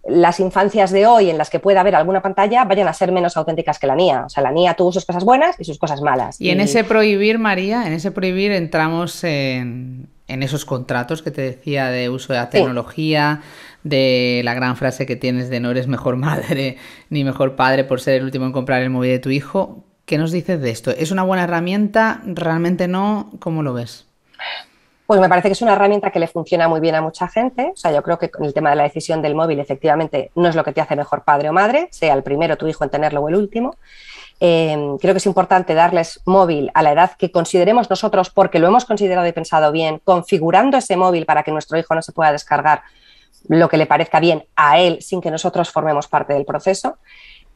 las infancias de hoy en las que pueda haber alguna pantalla vayan a ser menos auténticas que la mía. O sea, la mía tuvo sus cosas buenas y sus cosas malas. Y, en ese prohibir, María, en ese prohibir entramos en, en esos contratos que te decía de uso de la tecnología, de la gran frase que tienes de no eres mejor madre ni mejor padre por ser el último en comprar el móvil de tu hijo. ¿Qué nos dices de esto? ¿Es una buena herramienta? ¿Realmente no? ¿Cómo lo ves? Pues me parece que es una herramienta que le funciona muy bien a mucha gente. O sea, yo creo que con el tema de la decisión del móvil, efectivamente, no es lo que te hace mejor padre o madre, sea el primero tu hijo en tenerlo o el último. Em, creo que es importante darles móvil a la edad que consideremos nosotros, porque lo hemos considerado y pensado bien, configurando ese móvil para que nuestro hijo no se pueda descargar lo que le parezca bien a él sin que nosotros formemos parte del proceso.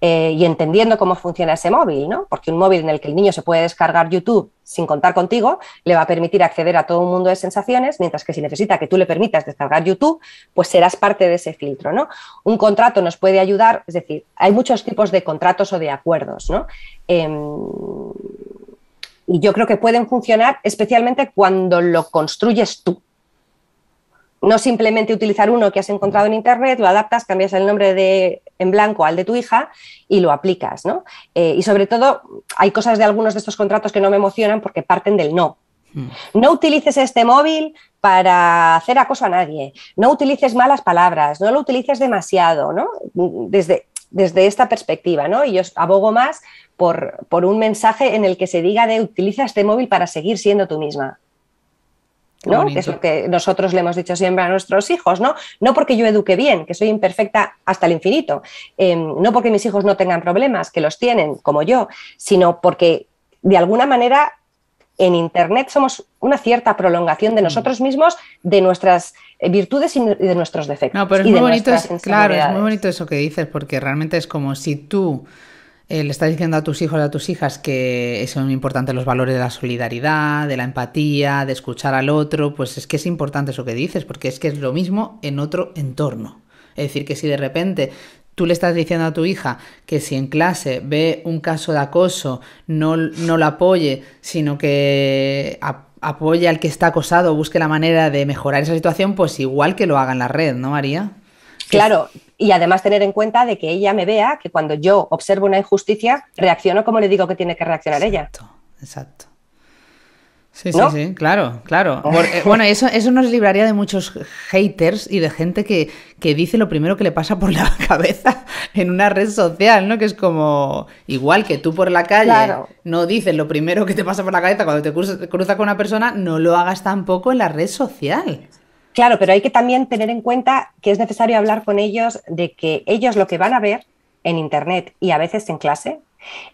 Eh, y entendiendo cómo funciona ese móvil, ¿no? Porque un móvil en el que el niño se puede descargar YouTube sin contar contigo le va a permitir acceder a todo un mundo de sensaciones, mientras que si necesita que tú le permitas descargar YouTube, pues serás parte de ese filtro, ¿no? Un contrato nos puede ayudar, es decir, hay muchos tipos de contratos o de acuerdos, ¿no? Em, y yo creo que pueden funcionar especialmente cuando lo construyes tú, no simplemente utilizar uno que has encontrado en internet, lo adaptas, cambias el nombre de en blanco al de tu hija y lo aplicas, ¿no? Eh, y sobre todo, hay cosas de algunos de estos contratos que no me emocionan porque parten del no. Mm. No utilices este móvil para hacer acoso a nadie, no utilices malas palabras, no lo utilices demasiado, ¿no? Desde, desde esta perspectiva, ¿no? Y yo abogo más por, por un mensaje en el que se diga de utiliza este móvil para seguir siendo tú misma. ¿no? Que es lo que nosotros le hemos dicho siempre a nuestros hijos, ¿no? No porque yo eduque bien, que soy imperfecta hasta el infinito, em, no porque mis hijos no tengan problemas, que los tienen, como yo, sino porque de alguna manera en Internet somos una cierta prolongación de mm. nosotros mismos, de nuestras eh, virtudes y de nuestros defectos. No, pero claro, es muy bonito eso que dices, porque realmente es como si tú eh, le estás diciendo a tus hijos y a tus hijas que son importantes los valores de la solidaridad, de la empatía, de escuchar al otro, pues es que es importante eso que dices, porque es que es lo mismo en otro entorno. Es decir, que si de repente tú le estás diciendo a tu hija que si en clase ve un caso de acoso, no, no la apoye, sino que apoya apoye al que está acosado, busque la manera de mejorar esa situación, pues igual que lo haga en la red, ¿no, María? Claro, y además tener en cuenta de que ella me vea que cuando yo observo una injusticia, reacciono como le digo que tiene que reaccionar ella. Exacto. Sí, sí, sí, claro, claro. Oh. Eh, bueno, eso, eso nos libraría de muchos haters y de gente que, dice lo primero que le pasa por la cabeza en una red social, ¿no? Que es como, igual que tú por la calle no dices lo primero que te pasa por la cabeza cuando te cruzas con una persona, no lo hagas tampoco en la red social. Claro, pero hay que también tener en cuenta que es necesario hablar con ellos de que ellos lo que van a ver en Internet y a veces en clase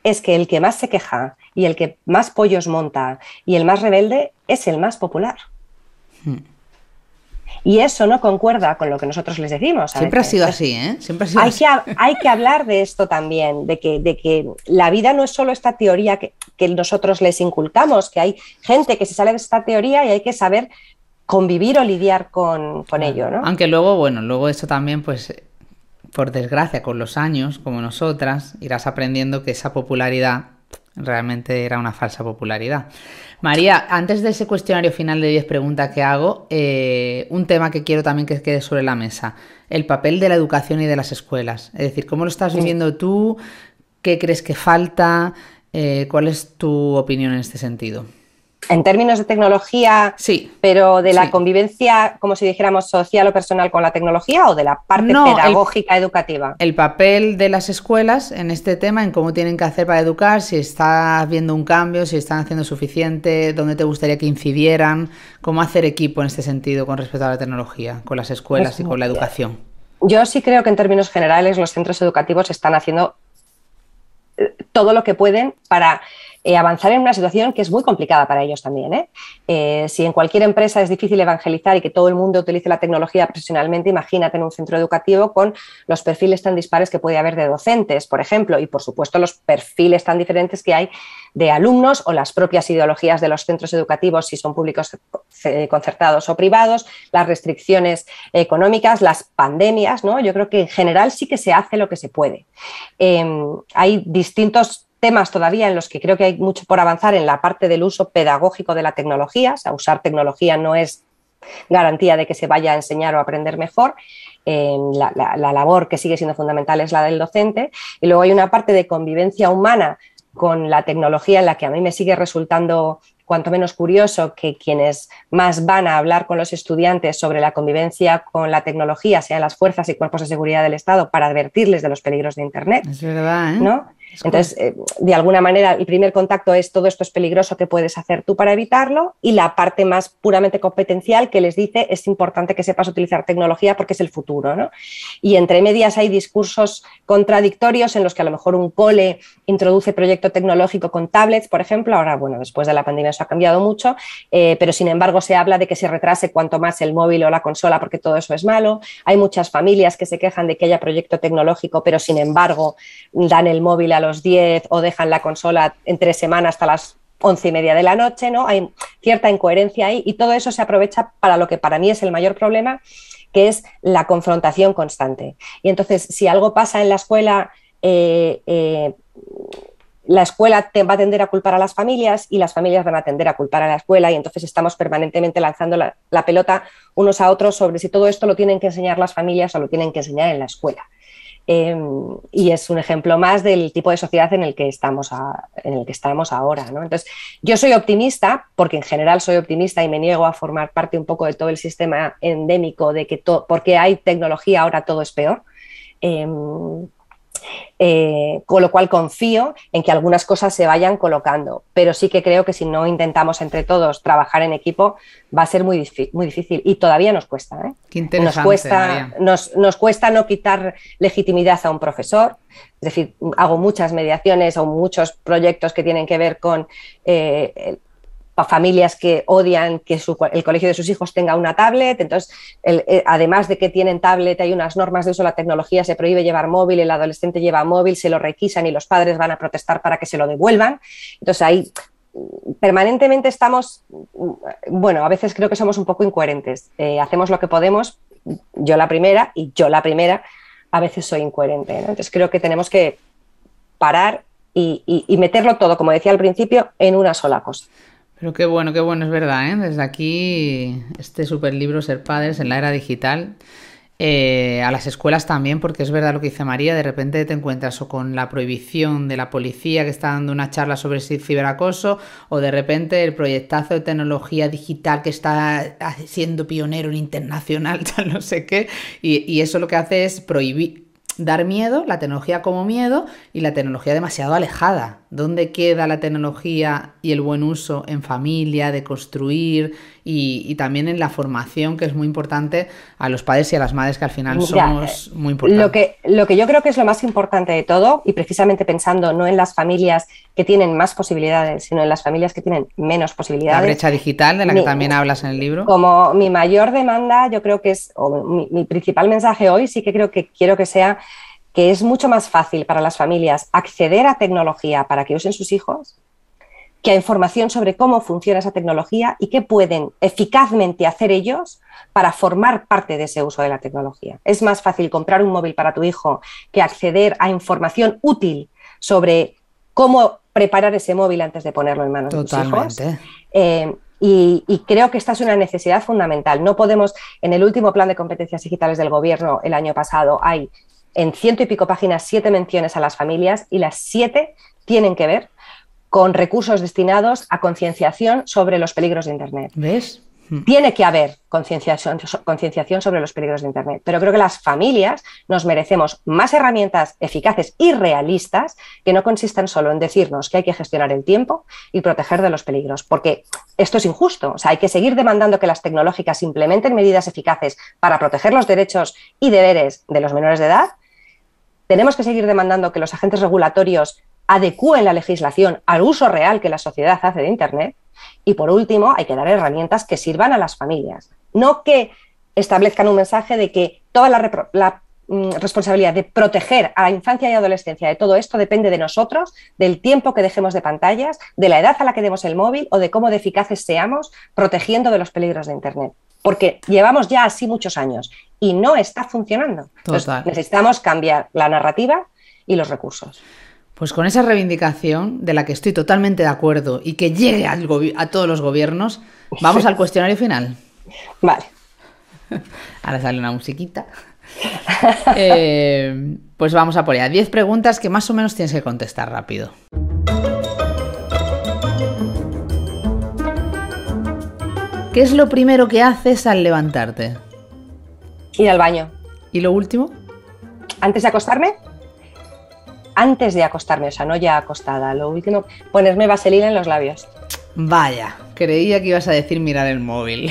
es que el que más se queja y el que más pollos monta y el más rebelde es el más popular. Hmm. Y eso no concuerda con lo que nosotros les decimos. Siempre ha sido así, ¿eh? Siempre ha sido hay, así. Que, hay que hablar de esto también, de que, de que la vida no es solo esta teoría que, que, nosotros les inculcamos, que hay gente que se sale de esta teoría y hay que saber convivir o lidiar con, ello, ¿no? Aunque luego, bueno, luego eso también, pues, por desgracia, con los años, como nosotras, irás aprendiendo que esa popularidad realmente era una falsa popularidad. María, antes de ese cuestionario final de 10 preguntas que hago, eh, un tema que quiero también que quede sobre la mesa, el papel de la educación y de las escuelas. Es decir, ¿cómo lo estás viviendo tú? ¿Qué crees que falta? Eh, ¿Cuál es tu opinión en este sentido? en términos de tecnología, sí, pero de la convivencia, como si dijéramos, social o personal con la tecnología o de la parte pedagógica educativa. El papel de las escuelas en este tema, en cómo tienen que hacer para educar, si está viendo un cambio, si están haciendo suficiente, dónde te gustaría que incidieran, cómo hacer equipo en este sentido con respecto a la tecnología, con las escuelas y con la educación. Yo sí creo que en términos generales los centros educativos están haciendo eh, todo lo que pueden para eh, avanzar en una situación que es muy complicada para ellos también. ¿eh? Eh, si en cualquier empresa es difícil evangelizar y que todo el mundo utilice la tecnología profesionalmente, imagínate en un centro educativo con los perfiles tan dispares que puede haber de docentes, por ejemplo, y por supuesto los perfiles tan diferentes que hay de alumnos o las propias ideologías de los centros educativos, si son públicos concertados o privados, las restricciones económicas, las pandemias, ¿no? Yo creo que en general sí que se hace lo que se puede. Em, hay distintos temas todavía en los que creo que hay mucho por avanzar en la parte del uso pedagógico de la tecnología, o sea, usar tecnología no es garantía de que se vaya a enseñar o aprender mejor. Eh, la, labor que sigue siendo fundamental es la del docente. Y luego hay una parte de convivencia humana con la tecnología en la que a mí me sigue resultando cuanto menos curioso que quienes más van a hablar con los estudiantes sobre la convivencia con la tecnología sean las fuerzas y cuerpos de seguridad del Estado para advertirles de los peligros de Internet. Es verdad, ¿eh? ¿no? Entonces, eh, de alguna manera, el primer contacto es todo esto es peligroso, ¿qué puedes hacer tú para evitarlo? Y la parte más puramente competencial que les dice es importante que sepas utilizar tecnología porque es el futuro. ¿no? Y entre medias hay discursos contradictorios en los que a lo mejor un cole introduce proyecto tecnológico con tablets, por ejemplo. Ahora, bueno, después de la pandemia eso ha cambiado mucho, eh, pero sin embargo se habla de que se retrase cuanto más el móvil o la consola porque todo eso es malo. Hay muchas familias que se quejan de que haya proyecto tecnológico, pero sin embargo dan el móvil a los 10 o dejan la consola entre semana hasta las once y media de la noche, ¿no? Hay cierta incoherencia ahí y todo eso se aprovecha para lo que para mí es el mayor problema, que es la confrontación constante. Y entonces, si algo pasa en la escuela, eh, eh, la escuela te va a tender a culpar a las familias y las familias van a tender a culpar a la escuela y entonces estamos permanentemente lanzando la pelota unos a otros sobre si todo esto lo tienen que enseñar las familias o lo tienen que enseñar en la escuela. Em, y es un ejemplo más del tipo de sociedad en el que estamos, en el que estamos ahora. Entonces, yo soy optimista, porque en general soy optimista y me niego a formar parte un poco de todo el sistema endémico de que porque hay tecnología ahora todo es peor. Em, eh, con lo cual confío en que algunas cosas se vayan colocando, pero sí que creo que si no intentamos entre todos trabajar en equipo va a ser muy, muy difícil y todavía nos cuesta. ¿eh? nos, cuesta no quitar legitimidad a un profesor, es decir, hago muchas mediaciones o muchos proyectos que tienen que ver con eh, familias que odian que el colegio de sus hijos tenga una tablet. Entonces, eh, además de que tienen tablet, hay unas normas de eso la tecnología, se prohíbe llevar móvil, el adolescente lleva móvil, se lo requisan y los padres van a protestar para que se lo devuelvan. Entonces, ahí mm, permanentemente estamos, mm, bueno, a veces creo que somos un poco incoherentes. Eh, hacemos lo que podemos, yo la primera y yo la primera, a veces soy incoherente. Entonces, creo que tenemos que parar y meterlo todo, como decía al principio, en una sola cosa. Pero qué bueno, qué bueno, es verdad, ¿eh? Desde aquí, este super libro, Ser Padres en la Era Digital, eh, a las escuelas también, porque es verdad lo que dice María, de repente te encuentras o con la prohibición de la policía que está dando una charla sobre ciberacoso, o de repente el proyectazo de tecnología digital que está ah, siendo pionero en internacional, no sé qué, y, y eso lo que hace es prohibir, dar miedo, la tecnología como miedo y la tecnología demasiado alejada. ¿Dónde queda la tecnología y el buen uso en familia, de construir y, también en la formación, que es muy importante a los padres y a las madres, que al final somos eh, muy importantes? Lo que, lo que yo creo que es lo más importante de todo, y precisamente pensando no en las familias que tienen más posibilidades, sino en las familias que tienen menos posibilidades. La brecha digital, de la que también hablas en el libro. Como mi mayor demanda, yo creo que es, o mi principal mensaje hoy, sí que creo que quiero que sea que es mucho más fácil para las familias acceder a tecnología para que usen sus hijos que a información sobre cómo funciona esa tecnología y qué pueden eficazmente hacer ellos para formar parte de ese uso de la tecnología. Es más fácil comprar un móvil para tu hijo que acceder a información útil sobre cómo preparar ese móvil antes de ponerlo en manos de tus hijos. Eh, y, creo que esta es una necesidad fundamental. No podemos, en el último plan de competencias digitales del Gobierno el año pasado hay en ciento y pico páginas siete menciones a las familias y las siete tienen que ver con recursos destinados a concienciación sobre los peligros de Internet. ¿Ves? Hmm. Tiene que haber concienciación, concienciación, sobre los peligros de Internet, pero creo que las familias nos merecemos más herramientas eficaces y realistas que no consistan solo en decirnos que hay que gestionar el tiempo y proteger de los peligros, porque esto es injusto. O sea, hay que seguir demandando que las tecnológicas implementen medidas eficaces para proteger los derechos y deberes de los menores de edad, tenemos que seguir demandando que los agentes regulatorios adecúen la legislación al uso real que la sociedad hace de Internet. Y por último, hay que dar herramientas que sirvan a las familias, no que establezcan un mensaje de que toda la, mm, responsabilidad de proteger a la infancia y adolescencia de todo esto depende de nosotros, del tiempo que dejemos de pantallas, de la edad a la que demos el móvil o de cómo de eficaces seamos protegiendo de los peligros de Internet porque llevamos ya así muchos años y no está funcionando. necesitamos cambiar la narrativa y los recursos. Pues con esa reivindicación, de la que estoy totalmente de acuerdo y que llegue a todos los gobiernos, vamos al cuestionario final. Vale. Ahora sale una musiquita. Eh, pues vamos a por allá. 10 preguntas que más o menos tienes que contestar rápido. ¿Qué es lo primero que haces al levantarte? Ir al baño. ¿Y lo último? Antes de acostarme. Antes de acostarme, o sea, no ya acostada. Lo último, ponerme vaselina en los labios. Vaya, creía que ibas a decir mirar el móvil.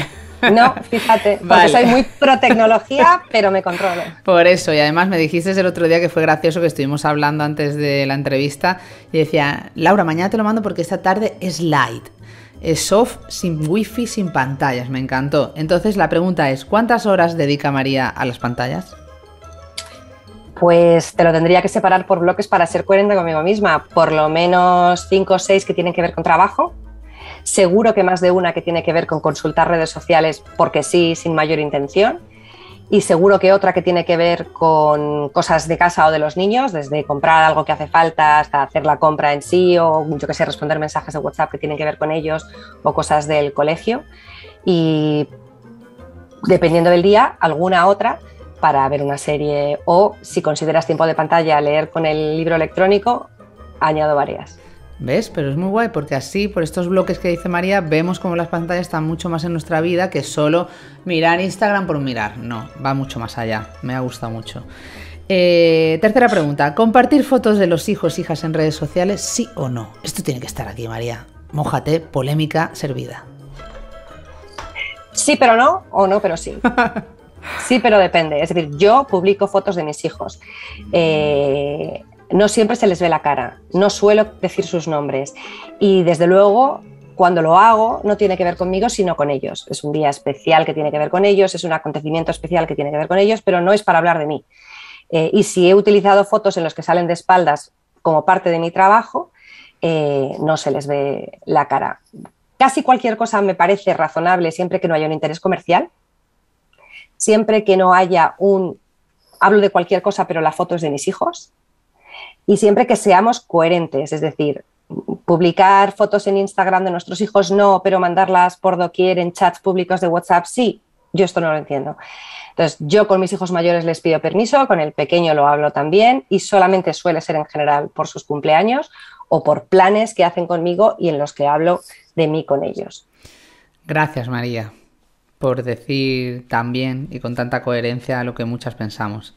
No, fíjate, porque soy muy pro tecnología, pero me controlo. Por eso, y además me dijiste el otro día que fue gracioso que estuvimos hablando antes de la entrevista y decía, Laura, mañana te lo mando porque esta tarde es light soft, sin wifi, sin pantallas, me encantó. Entonces la pregunta es, ¿cuántas horas dedica María a las pantallas? Pues te lo tendría que separar por bloques para ser coherente conmigo misma. Por lo menos cinco o seis que tienen que ver con trabajo. Seguro que más de una que tiene que ver con consultar redes sociales porque sí, sin mayor intención y seguro que otra que tiene que ver con cosas de casa o de los niños, desde comprar algo que hace falta hasta hacer la compra en sí o mucho que sé, responder mensajes de WhatsApp que tienen que ver con ellos o cosas del colegio y dependiendo del día, alguna otra para ver una serie o si consideras tiempo de pantalla leer con el libro electrónico, añado varias. ¿Ves? Pero es muy guay porque así, por estos bloques que dice María, vemos cómo las pantallas están mucho más en nuestra vida que solo mirar Instagram por mirar. No, va mucho más allá. Me ha gustado mucho. Eh, tercera pregunta. ¿Compartir fotos de los hijos, hijas en redes sociales, sí o no? Esto tiene que estar aquí, María. Mójate, polémica servida. Sí, pero no, o no, pero sí. Sí, pero depende. Es decir, yo publico fotos de mis hijos. Eh, no siempre se les ve la cara, no suelo decir sus nombres y desde luego cuando lo hago no tiene que ver conmigo, sino con ellos. Es un día especial que tiene que ver con ellos, es un acontecimiento especial que tiene que ver con ellos, pero no es para hablar de mí. Eh, y si he utilizado fotos en las que salen de espaldas como parte de mi trabajo, eh, no se les ve la cara. Casi cualquier cosa me parece razonable siempre que no haya un interés comercial, siempre que no haya un... Hablo de cualquier cosa, pero la foto es de mis hijos y siempre que seamos coherentes, es decir, publicar fotos en Instagram de nuestros hijos no, pero mandarlas por doquier en chats públicos de WhatsApp sí. Yo esto no lo entiendo. Entonces, yo con mis hijos mayores les pido permiso, con el pequeño lo hablo también y solamente suele ser en general por sus cumpleaños o por planes que hacen conmigo y en los que hablo de mí con ellos. Gracias, María, por decir también y con tanta coherencia lo que muchas pensamos.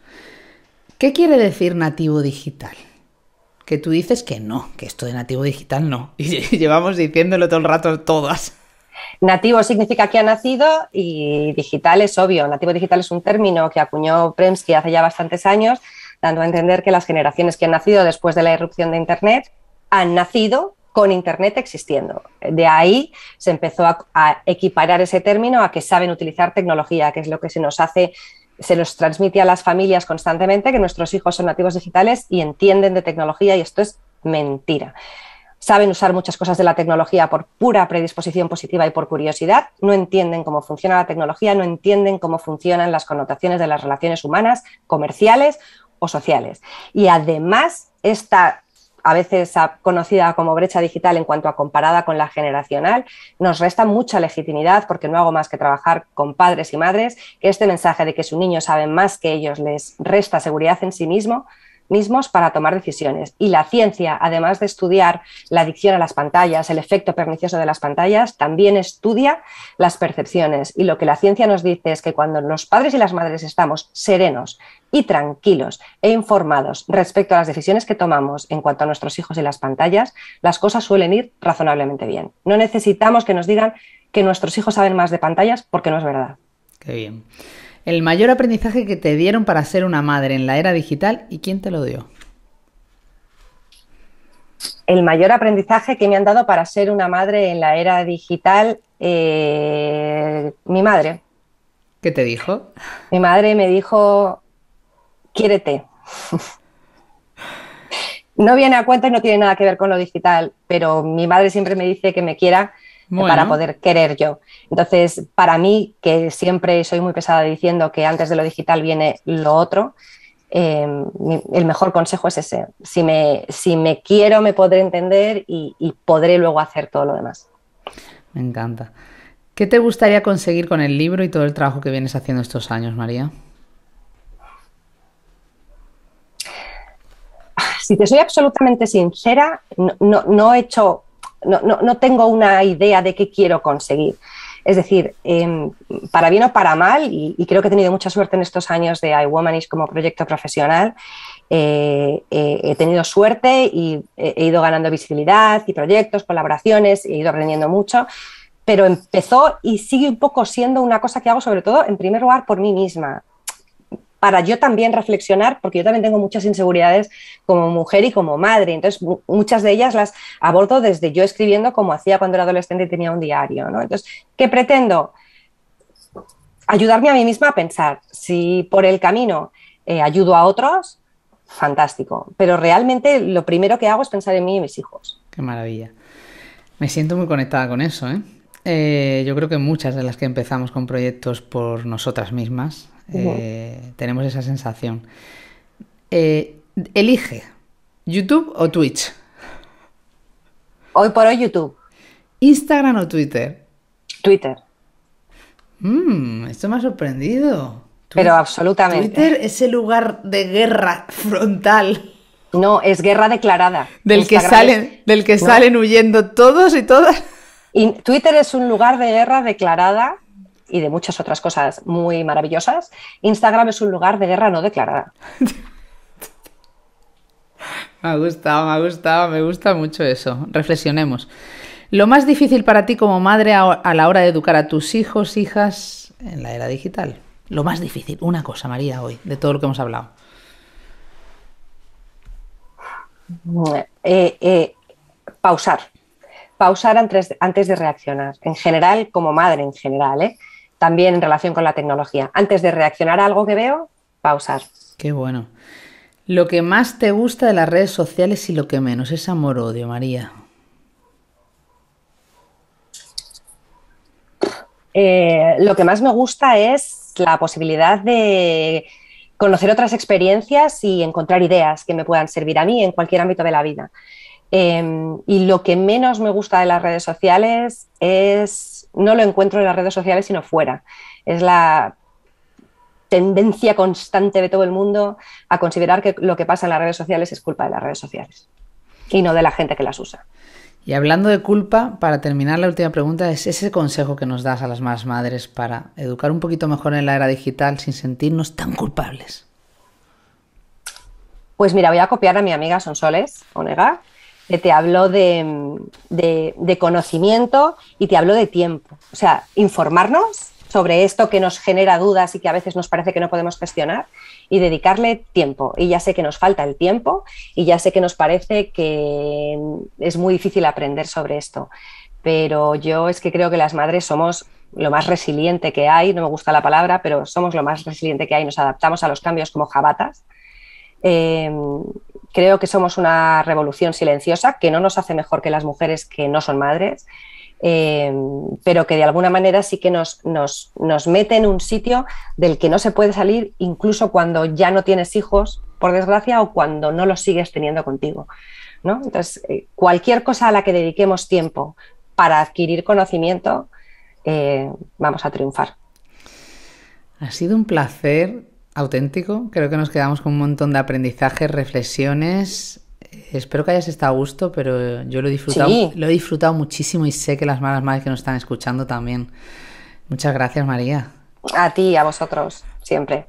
¿Qué quiere decir nativo digital? que tú dices que no, que esto de nativo digital no. Y llevamos diciéndolo todo el rato todas. Nativo significa que ha nacido y digital es obvio. Nativo digital es un término que acuñó Premsky hace ya bastantes años, dando a entender que las generaciones que han nacido después de la irrupción de Internet han nacido con Internet existiendo. De ahí se empezó a, a, equiparar ese término a que saben utilizar tecnología, que es lo que se nos hace se los transmite a las familias constantemente que nuestros hijos son nativos digitales y entienden de tecnología y esto es mentira. Saben usar muchas cosas de la tecnología por pura predisposición positiva y por curiosidad, no entienden cómo funciona la tecnología, no entienden cómo funcionan las connotaciones de las relaciones humanas, comerciales o sociales. Y además, esta a veces conocida como brecha digital en cuanto a comparada con la generacional, nos resta mucha legitimidad porque no hago más que trabajar con padres y madres, que este mensaje de que su niño sabe más que ellos les resta seguridad en sí mismo, mismos para tomar decisiones. Y la ciencia, además de estudiar la adicción a las pantallas, el efecto pernicioso de las pantallas, también estudia las percepciones. Y lo que la ciencia nos dice es que cuando los padres y las madres estamos serenos y tranquilos e informados respecto a las decisiones que tomamos en cuanto a nuestros hijos y las pantallas, las cosas suelen ir razonablemente bien. No necesitamos que nos digan que nuestros hijos saben más de pantallas porque no es verdad. Qué bien. El mayor aprendizaje que te dieron para ser una madre en la era digital y quién te lo dio. El mayor aprendizaje que me han dado para ser una madre en la era digital, eh, mi madre. ¿Qué te dijo? Mi madre me dijo, quiérete. no viene a cuenta y no tiene nada que ver con lo digital, pero mi madre siempre me dice que me quiera para poder querer yo. Entonces, para mí, que siempre soy muy pesada diciendo que antes de lo digital viene lo otro, em, el mejor consejo es ese. Si me, si me quiero, me podré entender y, podré luego hacer todo lo demás. Me encanta. ¿Qué te gustaría conseguir con el libro y todo el trabajo que vienes haciendo estos años, María? Ah, si te soy absolutamente sincera, no he hecho no, tengo una idea de qué quiero conseguir. Es decir, em, para bien o para mal, y, creo que he tenido mucha suerte en estos años de iWomanish como proyecto profesional, eh, eh, he tenido suerte y he ido ganando visibilidad y proyectos, colaboraciones, he ido aprendiendo mucho, pero empezó y sigue un poco siendo una cosa que hago sobre todo, en primer lugar, por mí misma para yo también reflexionar, porque yo también tengo muchas inseguridades como mujer y como madre. Entonces, muchas de ellas las abordo desde yo escribiendo como hacía cuando era adolescente y tenía un diario. Entonces, ¿qué pretendo? Ayudarme a mí misma a pensar. Si por el camino eh, ayudo a otros, fantástico. Pero realmente lo primero que hago es pensar en mí y mis hijos. Qué maravilla. Me siento muy conectada con eso, ¿eh? Eh, yo creo que muchas de las que empezamos con proyectos por nosotras mismas eh, tenemos esa sensación. Eh, elige, ¿YouTube o Twitch? Hoy por hoy YouTube. ¿Instagram o Twitter? Twitter. Mm, esto me ha sorprendido. Pero absolutamente. Twitter es el lugar de guerra frontal. No, es guerra declarada. Del que salen, del que salen huyendo todos y todas. Y Twitter es un lugar de guerra declarada y de muchas otras cosas muy maravillosas, Instagram es un lugar de guerra no declarada. me ha gustado, me ha gustado, me gusta mucho eso. Reflexionemos. Lo más difícil para ti como madre a la hora de educar a tus hijos, hijas en la era digital. Lo más difícil, una cosa, María, hoy, de todo lo que hemos hablado. Eh, eh, pausar. Pausar antes, antes de reaccionar. En general, como madre en general, ¿eh? también en relación con la tecnología. Antes de reaccionar a algo que veo, pausar. Qué bueno. Lo que más te gusta de las redes sociales y lo que menos es amor-odio, María. Eh, lo que más me gusta es la posibilidad de conocer otras experiencias y encontrar ideas que me puedan servir a mí en cualquier ámbito de la vida. Eh, y lo que menos me gusta de las redes sociales es no lo encuentro en las redes sociales, sino fuera. Es la tendencia constante de todo el mundo a considerar que lo que pasa en las redes sociales es culpa de las redes sociales y no de la gente que las usa. Y hablando de culpa, para terminar la última pregunta, es ese consejo que nos das a las más madres para educar un poquito mejor en la era digital sin sentirnos tan culpables. Pues mira, voy a copiar a mi amiga Sonsoles Onega, que te habló de, conocimiento y te habló de tiempo. O sea, informarnos sobre esto que nos genera dudas y que a veces nos parece que no podemos gestionar y dedicarle tiempo. Y ya sé que nos falta el tiempo y ya sé que nos parece que es muy difícil aprender sobre esto. Pero yo es que creo que las madres somos lo más resiliente que hay, no me gusta la palabra, pero somos lo más resiliente que hay, nos adaptamos a los cambios como jabatas. Eh, creo que somos una revolución silenciosa que no nos hace mejor que las mujeres que no son madres, eh, pero que de alguna manera sí que nos, mete en un sitio del que no se puede salir incluso cuando ya no tienes hijos, por desgracia, o cuando no los sigues teniendo contigo. Entonces, eh, cualquier cosa a la que dediquemos tiempo para adquirir conocimiento, eh, vamos a triunfar. Ha sido un placer auténtico. Creo que nos quedamos con un montón de aprendizajes, reflexiones. Espero que hayas estado a gusto, pero yo lo disfrutado, lo he disfrutado muchísimo y sé que las malas madres que nos están escuchando también. Muchas gracias, María. A ti y a vosotros, siempre.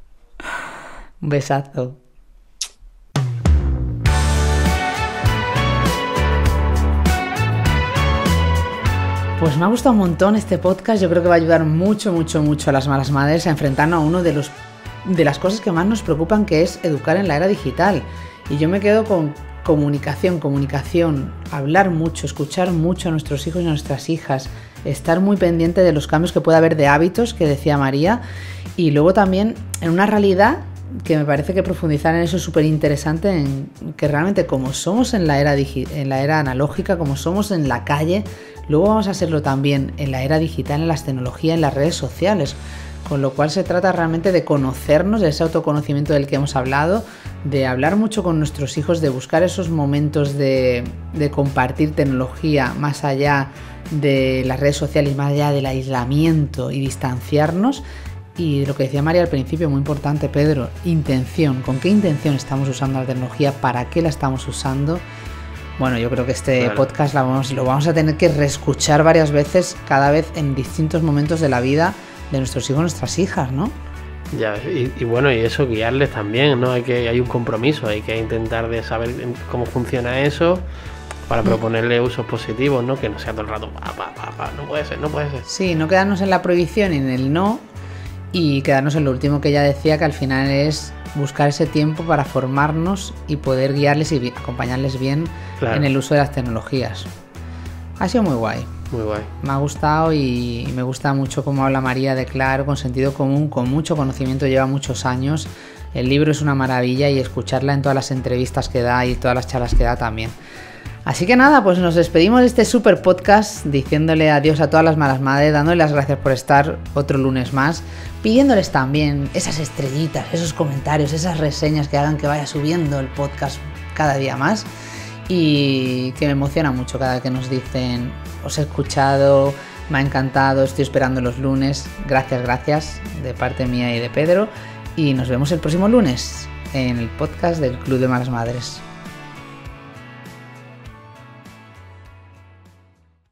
Un besazo. Pues me ha gustado un montón este podcast. Yo creo que va a ayudar mucho, mucho, mucho a las malas madres a enfrentarnos a uno de los de las cosas que más nos preocupan, que es educar en la era digital. Y yo me quedo con comunicación, comunicación, hablar mucho, escuchar mucho a nuestros hijos y a nuestras hijas, estar muy pendiente de los cambios que pueda haber de hábitos, que decía María, y luego también en una realidad que me parece que profundizar en eso es súper interesante, en que realmente como somos en la, era en la era analógica, como somos en la calle, luego vamos a hacerlo también en la era digital, en las tecnologías, en las redes sociales. Con lo cual se trata realmente de conocernos, de ese autoconocimiento del que hemos hablado, de hablar mucho con nuestros hijos, de buscar esos momentos de, compartir tecnología más allá de las redes sociales, más allá del aislamiento y distanciarnos. Y lo que decía María al principio, muy importante Pedro, intención, ¿con qué intención estamos usando la tecnología? ¿Para qué la estamos usando? Bueno, yo creo que este podcast lo vamos a tener que reescuchar varias veces, cada vez en distintos momentos de la vida, de nuestros hijos, nuestras hijas, ¿no? Ya, y, bueno, y eso guiarles también, ¿no? Hay que hay un compromiso, hay que intentar de saber cómo funciona eso para mm. proponerle usos positivos, ¿no? Que no sea todo el rato, pa, pa, pa, no puede ser, no puede ser. Sí, no quedarnos en la prohibición, y en el no, y quedarnos en lo último que ella decía, que al final es buscar ese tiempo para formarnos y poder guiarles y acompañarles bien en el uso de las tecnologías. Ha sido muy guay. Muy guay. Me ha gustado y me gusta mucho cómo habla María de claro, con sentido común, con mucho conocimiento, lleva muchos años. El libro es una maravilla y escucharla en todas las entrevistas que da y todas las charlas que da también. Así que nada, pues nos despedimos de este super podcast diciéndole adiós a todas las malas madres, dándole las gracias por estar otro lunes más, pidiéndoles también esas estrellitas, esos comentarios, esas reseñas que hagan que vaya subiendo el podcast cada día más y que me emociona mucho cada que nos dicen os he escuchado, me ha encantado, estoy esperando los lunes. Gracias, gracias de parte mía y de Pedro. Y nos vemos el próximo lunes en el podcast del Club de Malas Madres.